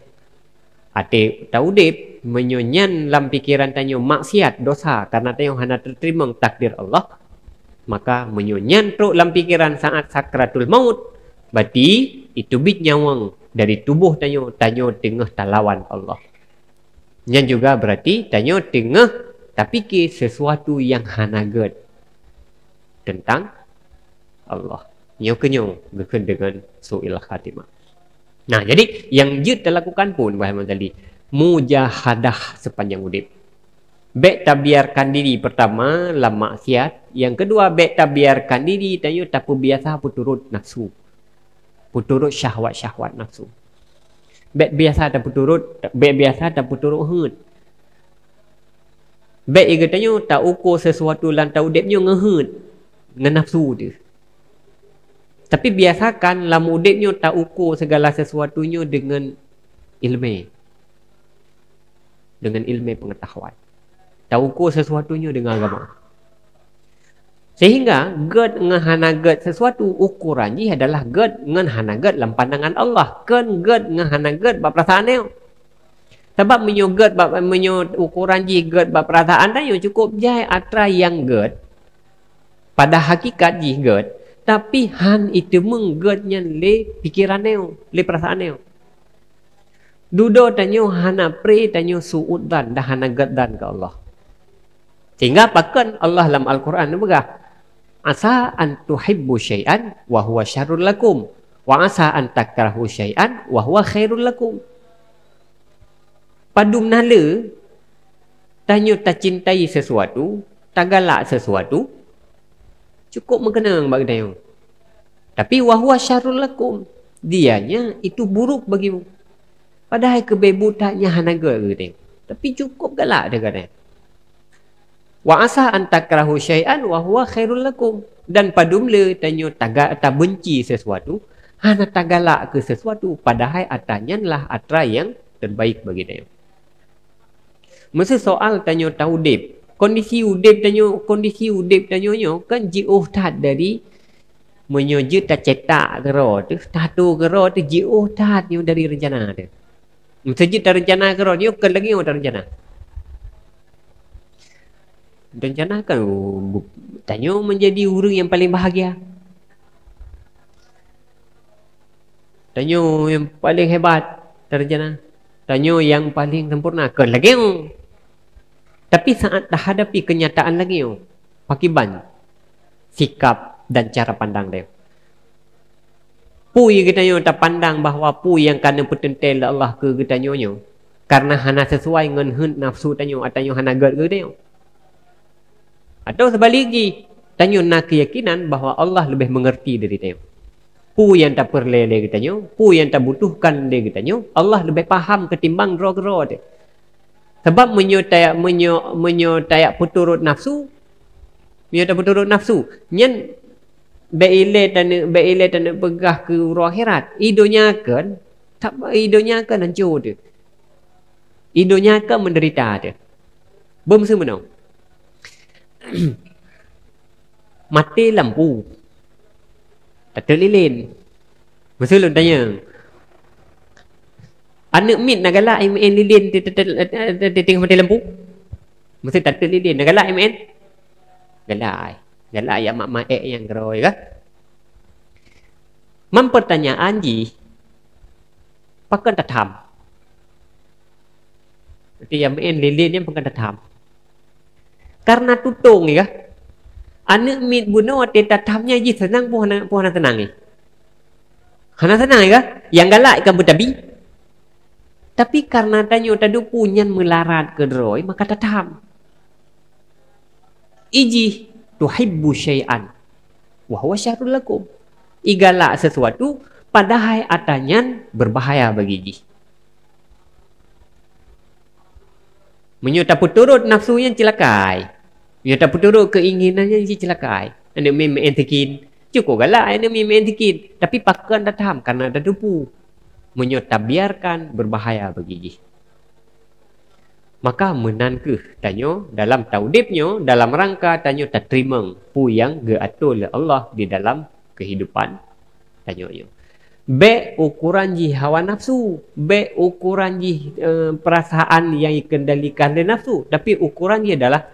Ate taudib menyunyan dalam pikiran tanya maksiat dosa karena tanya hana terima takdir Allah maka menyunyan tu dalam pikiran saat sakratul maut berarti itu bit nyawang dari tubuh tanya tanya tengah talawan Allah nyan juga berarti tanya tengah tapi ke sesuatu yang hana hanagat tentang Allah nyok dengan dengan suilah khatimah Nah, jadi yang dia lakukan pun Wahai Mazali Mujahadah sepanjang udip Baik tak biarkan diri pertama Lam maksiat Yang kedua Baik tak biarkan diri Dan tak pu biasa puturut nafsu Puturut syahwat-syahwat nafsu Baik biasa tak puturut Baik biasa tak puturut hud Baik ikutnya tak ukur sesuatu lan lantau depnya ngehut Ngenafsu tu. Tapi biasakan lah mudiknya tak ukur segala sesuatunya dengan ilmu. Dengan ilmu pengetahuan. Tak ukur sesuatunya dengan agama. Sehingga get dengan hana get sesuatu ukuran ini adalah get dengan hana get dalam pandangan Allah. Ken get dengan hana get buat perasaan ni. Sebab menyu get menyu ukuran ji get buat perasaan ni cukup jai atra yang get. Pada hakikat ji get tapi han itu menggunanya le pikiran neo, le perasaan neo. Dudo tanyo hana pre tanyo suud dan dah hana gad dan ke Allah. Sehingga pakan Allah dalam Al-Quran ni berkah. Asa an tuhibbu syai'an wa huwa syarrul lakum. Wa asa an takrahu syai'an khairul lakum. Padum nala tanyo tak cintai sesuatu, tak galak sesuatu, cukup mengena bagi dia. Tapi wahwa syarul lakum. Dianya itu buruk bagi mu. Padahal kebebutannya hanaga dia. Tapi cukup galak lah dia kata. Wa asah antakrahu syai'an wahwa khairul lakum. Dan padumle tanya taga, tak benci sesuatu. Hana tagalak galak ke sesuatu. Padahal atanya lah atra yang terbaik bagi dia. Masa soal tanya tahu dia kondisi udip tanyo kondisi udip tanyo nyo kan jiuh tat dari menyoju ta cetak gero tu tatu gero tu jiuh tat nyo dari rencana tu mesti ta rencana gero nyo ke lagi ta rencana rencana kan tanyo oh, menjadi urung yang paling bahagia tanyo yang paling hebat ta rencana tanya yang paling sempurna ke lagi tapi saat dah hadapi kenyataan lagi yo, oh, Pakai ban Sikap dan cara pandang dia Pui kita yo tak pandang bahawa pui yang kena petentel lah Allah ke kita yo yo. Karena hana sesuai dengan hun nafsu tanyo atau yo hana gerd kita yo. Atau sebaliknya tanyo nak keyakinan bahawa Allah lebih mengerti dari tanyo. Pui yang tak perlu dia kita yo, pui yang tak butuhkan dia kita yo, Allah lebih paham ketimbang gerd gerd dia. Sebab menyutai menyut menyutai puturut nafsu. Menyutai puturut nafsu. Nyen beile dan beile dan pegah ke akhirat. Idonya kan, tak idonya kan hancur dia. Idonya kan menderita dia. Bum semua Mati lampu. Tak terlilin. Masa lu Anak mit nak galak MN lilin dia tengah mati lampu. Mesti tak ada lilin. Nak galak MN? Galak. Galak ya mak-mak yang geroy kah? Mempertanyaan ji, pakai tak tham? Jadi yang main lilin yang pakai tak tham? Karena tutung ya. Anak mit bunuh atau tak thamnya ji senang buah nak buah nak senang ni. Hana senang ya? Yang galak kan budabi? Tapi karena tanya tadi punya melarat ke roi, maka tak tahan. Iji tuhibbu syai'an. Wahuwa syarul lakum. Igalak sesuatu, padahal atanya berbahaya bagi ji. Menyuta puturut nafsu yang celakai. Menyuta puturut keinginannya yang celakai. Anda memang entikin. Cukup galak, anda memang entikin. Tapi pakaian tak tahan, karena ada tupu menyetap biarkan berbahaya bagi Maka menan tanya dalam taudibnya dalam rangka tanya tak terima pu yang geatul oleh Allah di dalam kehidupan tanya yo. b ukuran ji hawa nafsu, b ukuran ji e, perasaan yang dikendalikan oleh nafsu, tapi ukuran dia adalah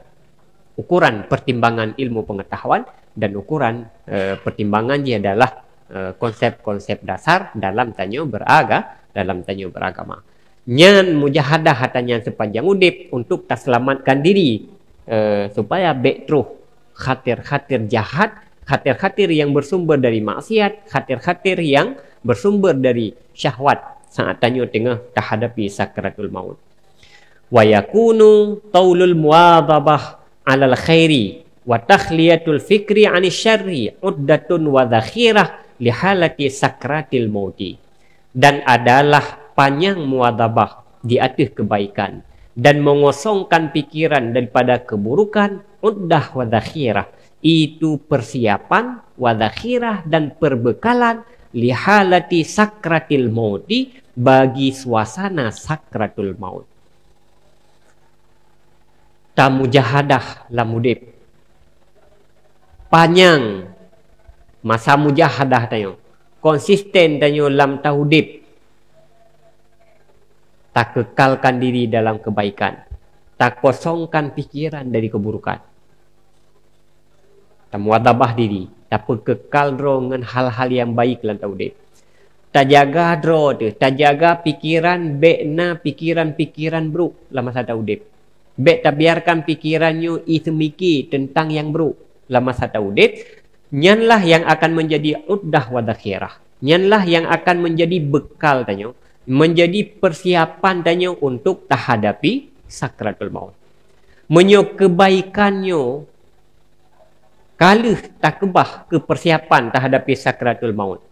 ukuran pertimbangan ilmu pengetahuan dan ukuran e, pertimbangan dia adalah Eh, konsep-konsep dasar dalam tanya beragama dalam tanya beragama. Nyan mujahadah hatanya sepanjang udip untuk terselamatkan diri uh, supaya betroh khatir-khatir jahat, khatir-khatir yang bersumber dari maksiat, khatir-khatir yang bersumber dari syahwat saat tanya tengah terhadapi sakratul maut. Wa yakunu taulul muadabah alal khairi wa takhliyatul fikri anis syarri uddatun wa dhakhirah lihalati sakratil mauti dan adalah panjang muadabah di atas kebaikan dan mengosongkan pikiran daripada keburukan uddah wa dhakhirah itu persiapan wa dhakhirah dan perbekalan lihalati sakratil mauti bagi suasana sakratul maut tamu jahadah lamudip panjang masa mujahadah tanya konsisten tanya lam tahudib tak kekalkan diri dalam kebaikan tak kosongkan pikiran dari keburukan tak muadabah diri tak perkekal dro dengan hal-hal yang baik lam tahudib tak jaga dro tu tak jaga pikiran bekna pikiran pikiran buruk dalam masa tahudib Bek tak biarkan pikirannya itu miki tentang yang buruk. Lama saya tahu nyanlah yang akan menjadi uddah wa dakhirah nyanlah yang akan menjadi bekal tanyo menjadi persiapan tanyo untuk terhadapi sakratul maut menyo kebaikannya kalih takbah ke persiapan terhadapi sakratul maut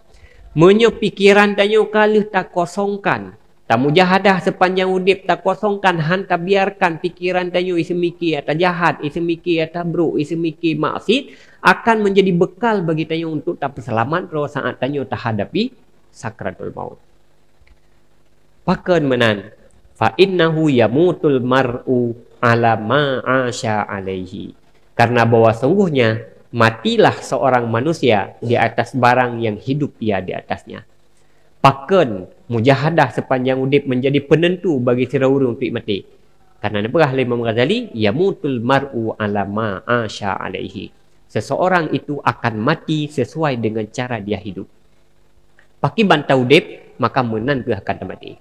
menyo pikiran tanyo kalih tak kosongkan tak mujahadah sepanjang udip tak kosongkan han tak biarkan pikiran tayu isemiki atau jahat isemiki atau bro isemiki maksid akan menjadi bekal bagi tayu untuk tak selamat pro saat tayu tak hadapi sakratul maut. Pakan menan fa ya mutul mar'u ala ma asha alaihi. Karena bahwa sungguhnya matilah seorang manusia di atas barang yang hidup ia di atasnya. Pakan mujahadah sepanjang hidup menjadi penentu bagi si untuk mati. Karena apa kata Imam Ghazali? Ya mar'u ala ma'asha alaihi. Seseorang itu akan mati sesuai dengan cara dia hidup. Paki bantau dip, maka menan ke akan mati.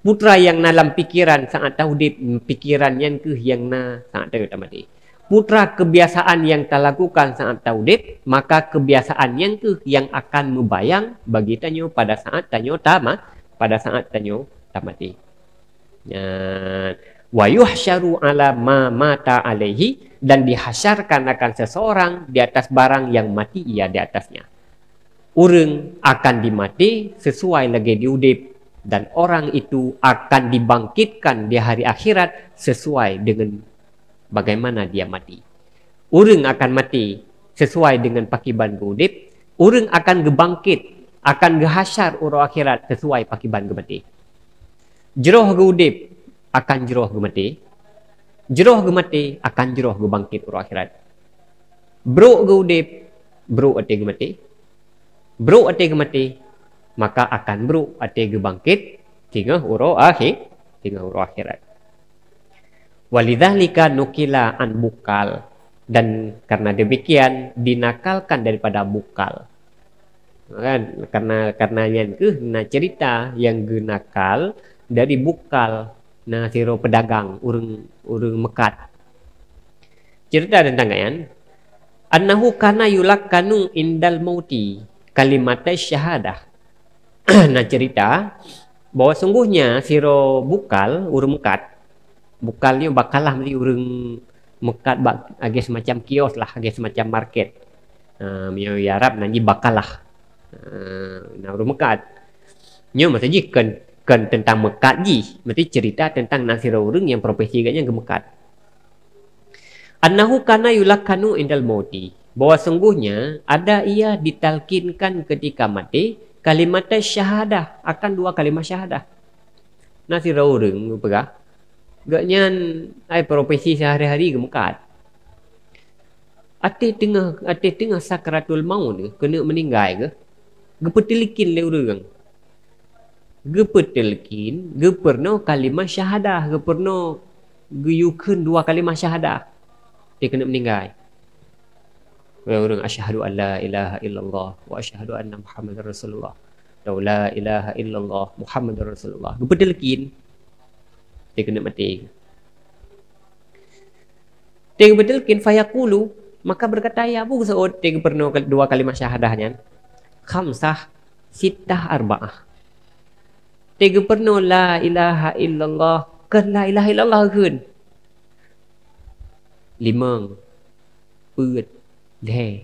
Putra yang dalam pikiran sangat tahu dip, pikiran yang ke yang na sangat tahu mati. Putra kebiasaan yang tak lakukan saat tahu dip, maka kebiasaan yang ke yang akan membayang bagi tanya pada saat tanya tamat pada saat tanyo tamati. Ya. Wa yuhsyaru ala ma mata alaihi dan dihasyarkan akan seseorang di atas barang yang mati ia di atasnya. Urang akan dimati sesuai lagi diudip dan orang itu akan dibangkitkan di hari akhirat sesuai dengan bagaimana dia mati. Urang akan mati sesuai dengan pakiban diudip. Urang akan gebangkit akan gehasyar urung akhirat sesuai pakiban gemeti. Jeroh geudip akan jeroh gemeti. Jeroh gemeti akan jeroh gebangkit urung akhirat. Bro geudip, bro ati gemeti. Bro ati gemeti, maka akan bro ati gebangkit tinggal urung akhir, tinggal urung akhirat. Walidhalika nukila an bukal dan karena demikian dinakalkan daripada bukal kan karena karena yang ke nah cerita yang genakal dari bukal nah siro pedagang urung urung mekat cerita tentang kan annahu kana yulakkanu indal mauti kalimat syahadah nah cerita bahwa sungguhnya siro bukal urung mekat bukal bukalnya bakalah mesti urung mekat agak semacam kios lah agak semacam market Um, ya Arab nanti bakalah Nauru Mekat. Nyo masa ji kan ken tentang Mekat ji. Mesti cerita tentang Nasir Orang yang profesi katnya ke Mekat. Anahu kana yulakanu indal mauti. Bahawa sungguhnya ada ia ditalkinkan ketika mati kalimat syahadah akan dua kalimat syahadah. Nasir Orang apa? Gaknya ai profesi sehari-hari ke Mekat. Ati tengah ati tengah sakaratul maut ke kena meninggal ke? gepetelikin le urang gepetelikin geperno kalimah syahadah geperno geyukun dua kalimah syahadah dia kena meninggal orang asyhadu alla ilaha illallah wa asyhadu anna muhammadar rasulullah la ilaha illallah muhammadar rasulullah gepetelikin dia kena mati dia kena betul kin fayakulu maka berkata ya bu so dia pernah dua kalimat syahadahnya khamsah sitah arba'ah. Tiga penuh la ilaha illallah ke la ilaha illallah ke? Lima. Pert. Deh.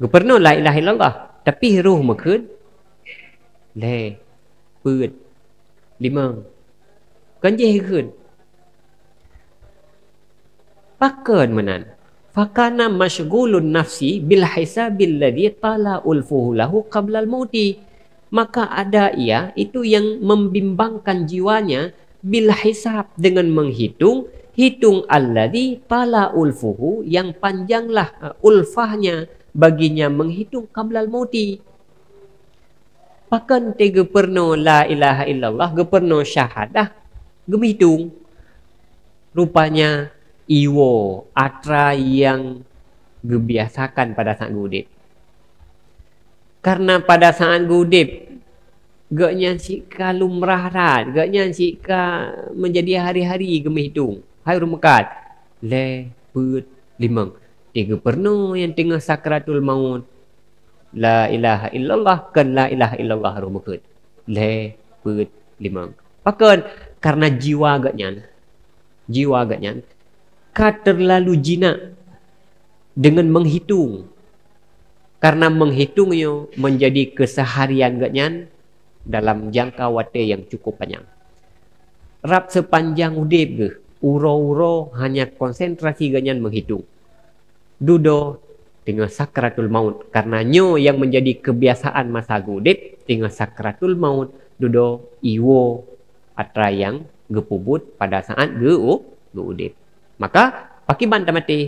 Gubernur la ilaha illallah tapi ruh makan leh pet lima kan je kan pakan menan Fakana mashgulun nafsi bil hisabil ladhi tala ulfuhu lahu qablal mauti. Maka ada ia itu yang membimbangkan jiwanya bil hisab dengan menghitung hitung alladhi tala ulfuhu yang panjanglah uh, ulfahnya baginya menghitung qablal mauti. Pakan tiga pernah la ilaha illallah, gepernah syahadah, gemitung. Rupanya iwo atra yang gebiasakan pada saat gudip karena pada saat gudip Gaknya sika lumrah rat, gaknya sika menjadi hari-hari gemihitung. Hai rumekat, le put limang. Tiga pernah yang tengah sakratul maut. La ilaha illallah kan la ilaha illallah rumekat. Le put limang. Pakan karena jiwa gaknya, jiwa gaknya Maka terlalu jinak dengan menghitung. Karena menghitung yo menjadi keseharian gaknyan dalam jangka waktu yang cukup panjang. Rap sepanjang udip, ke? Uro-uro hanya konsentrasi gaknyan menghitung. Dudo dengan sakratul maut. Karena yo yang menjadi kebiasaan masa udip dengan sakratul maut. Dudo iwo atra yang gepubut pada saat geu geudib maka pakai bandamati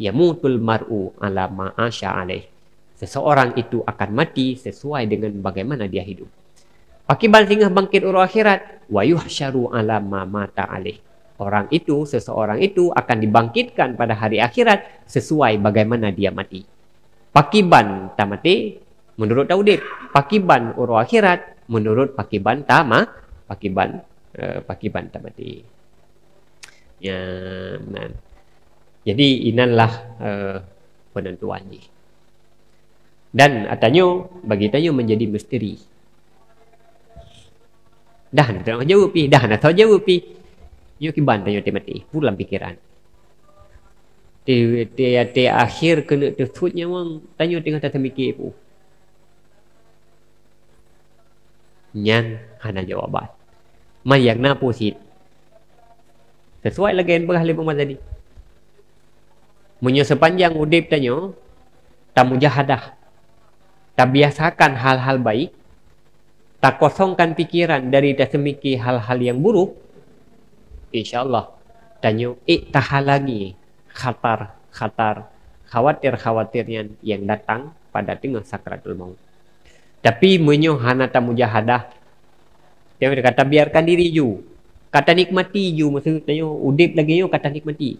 ya mutul mar'u ala ma'asha alaih seseorang itu akan mati sesuai dengan bagaimana dia hidup Pakiban ban bangkit urus akhirat wa yuhsyaru ala ma alaih orang itu seseorang itu akan dibangkitkan pada hari akhirat sesuai bagaimana dia mati pakiban tamati menurut taudib pakiban urus akhirat menurut pakiban tama pakiban uh, eh, pakiban tamati ya nan jadi inanlah uh, penentuan ni dan atanyo bagi tanyo menjadi misteri dah nak tahu jawab pi dah nak tahu jawab pi yo kiban tanyo temati pulang pikiran di di di akhir kena tersutnya wang tanyo tengah tak mikir pu nyang hana jawaban mayang na pusit Sesuai lagi yang berah lima mazadi. Menyo sepanjang udib tanyo, tak mujahadah. Tak biasakan hal-hal baik. Tak kosongkan pikiran dari tak semiki hal-hal yang buruk. InsyaAllah. Tanyo, ik eh, tahal lagi. Khatar, khatar. Khawatir-khawatir yang datang pada tengah sakratul maut. Tapi menyo hana tak mujahadah. Dia berkata, biarkan diri you kata nikmati you masa tu yo udip lagi yo kata nikmati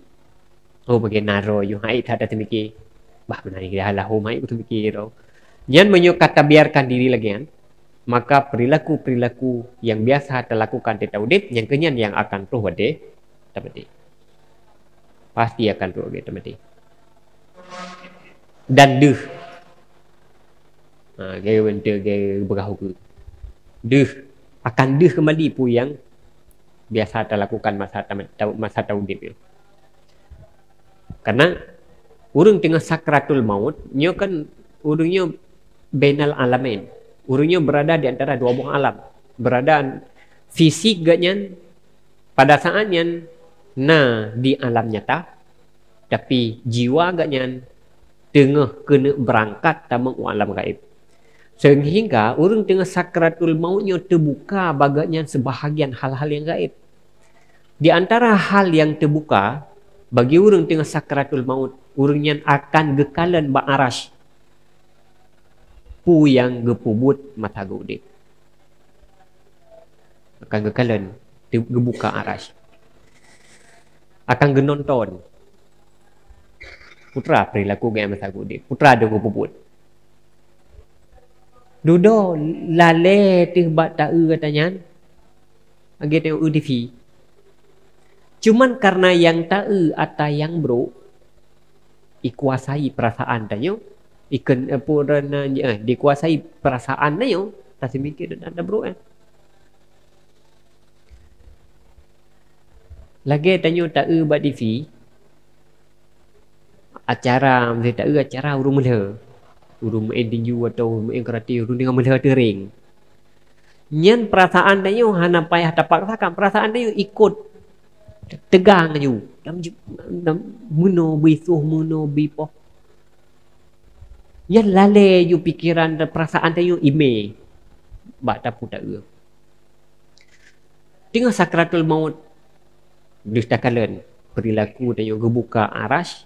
oh bagi naro yo hai tak ada temiki bah benar ni halah oh mai betul miki ro nyan menyo kata biarkan diri lagi kan maka perilaku-perilaku yang biasa telah lakukan tetap udip yang kenyan yang akan tuh wade tapi pasti akan tuh wade tapi dan duh ha gaya bentuk gaya berahu duh akan duh kembali pu yang biasa kita lakukan masa kita masa kita undip itu. Karena urung tengah sakratul maut, nyo kan urungnya benal alamin. Urungnya berada di antara dua buah alam. Berada fisik gaknya pada saatnya na di alam nyata tapi jiwa gaknya tengah kena berangkat tamu alam gaib sehingga urung tengah sakratul maunya terbuka bagaknya sebahagian hal-hal yang gaib di antara hal yang terbuka bagi orang tengah sakaratul maut, orang yang akan gekalan ba'aras pu yang gepubut mata gaudi. Akan gekalan gebuka aras. Akan genonton putra perilaku gaya mata gaudi. Putra ada gepubut. Dodo lale tih bat ta'u e, katanya. Agak Agak tengok UDV. E Cuma karena yang tahu atau yang bro dikuasai perasaan tanya ikan eh, purana eh, eh, dikuasai perasaan tanya tak semikir dan ada bro eh. Lagi tanya tak tahu buat TV acara mesti tak e acara urung mula urung ending you atau urung kreatif urung dengan mula tering Nyen perasaan tanya hana payah paksakan perasaan tanya ikut tegang you dan dan muno bisuh muno bipo ya lale you pikiran dan perasaan tu you ime ba ta puta eu tinggal sakratul maut distakalen perilaku dan you gebuka arash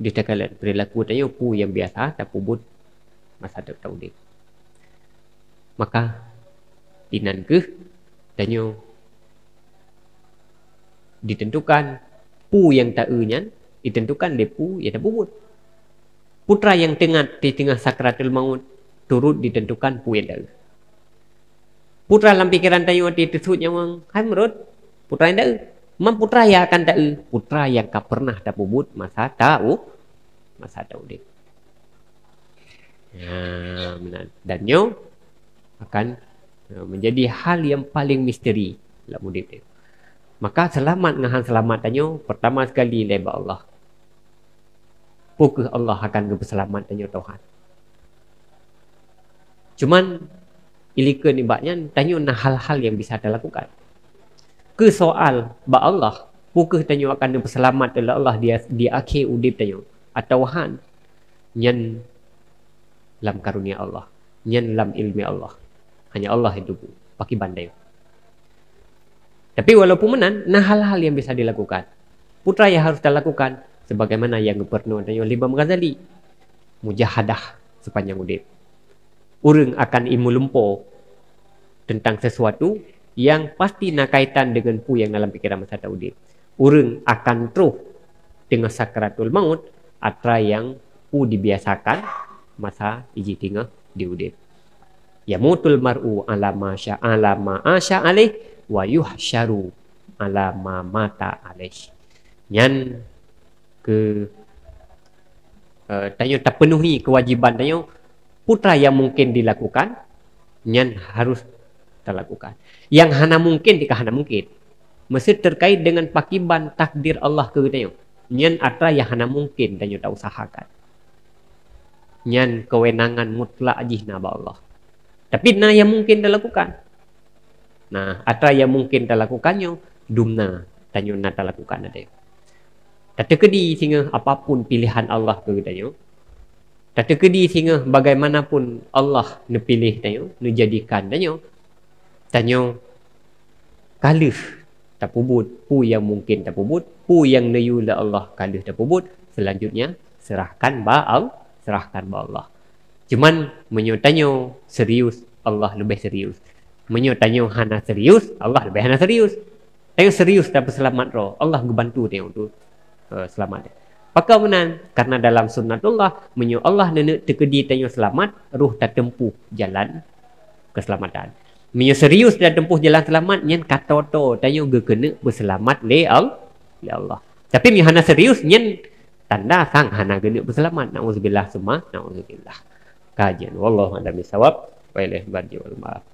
distakalen perilaku dan you pu yang biasa ta pubut masa tak tahu dia maka dinan ke dan you ditentukan pu yang ta'unya ditentukan de pu yang tabuhut putra yang tengah di tengah sakratul maut turut ditentukan pu yang ta'u putra dalam pikiran tayu ati tersebut yang wang hai merut putra yang ta'u mam putra yang akan ta'u putra yang tak pernah tabuhut masa ta'u oh. masa ta'u dia Ya, dan yo akan eh, menjadi hal yang paling misteri dalam mudik dia. Maka selamat dengan selamat tanya Pertama sekali lebat Allah Pukul Allah akan berselamat tanya Tuhan Cuma Ilika ni baknya Tanya nak hal-hal yang bisa dia lakukan Ke soal Bak Allah Pukul tanya akan berselamat Dalam Allah Dia, dia akhir udib tanya Atau Han Yang Dalam karunia Allah Yang dalam ilmi Allah Hanya Allah yang tubuh Pakai bandai tapi walaupun menang, nah hal-hal yang bisa dilakukan. Putra yang harus dilakukan sebagaimana yang gubernur dan Yolimba Mengazali. Mujahadah sepanjang udip. Urung akan ilmu lumpo tentang sesuatu yang pasti nak kaitan dengan pu yang dalam pikiran masa tak udip. Urung akan truh dengan sakratul maut atra yang pu dibiasakan masa iji tinggal di udip. Ya mutul mar'u ala ma'asya ala ma'asya alih wa yuhsyaru ala ma mata alaih yang ke uh, tanya terpenuhi kewajiban tanya putra yang mungkin dilakukan yang harus terlakukan yang hana mungkin dikah hana mungkin mesti terkait dengan pakiban takdir Allah ke tanya yang atra yang hana mungkin tanya tak usahakan yang kewenangan mutlak jihna ba Allah tapi na yang mungkin dilakukan Nah, ada yang mungkin dah lakukannya, dumna tanya nak dah lakukan ada. Tata kedi singa apapun pilihan Allah ke tanyo. Tata kedi singa bagaimanapun Allah nepilih tanya, nujadikan tanya. Tanya tanyo. Tanyo kalif tak pubut, pu yang mungkin tak pubut, pu yang neyu lah Allah kalif tak pubut, selanjutnya serahkan ba'al, serahkan ba'al Allah. Cuman menyo tanyo serius Allah lebih serius. Menyo tanyo hana serius, Allah lebih hana serius. Tanyo serius tapi selamat roh, Allah bantu dia untuk uh, selamat. Pakau menang karena dalam sunnatullah menyo Allah nenek tekedi tanyo selamat, ruh tak tempuh jalan keselamatan. Menyo serius dan tempuh jalan selamat nyen kato to tanyo ge berselamat le al le Allah. Tapi menyo hana serius nyen tanda sang hana gede berselamat. Nauzubillah semua, nauzubillah. Kajian wallahu a'lam bisawab. Wa ilaihi wal ma'af.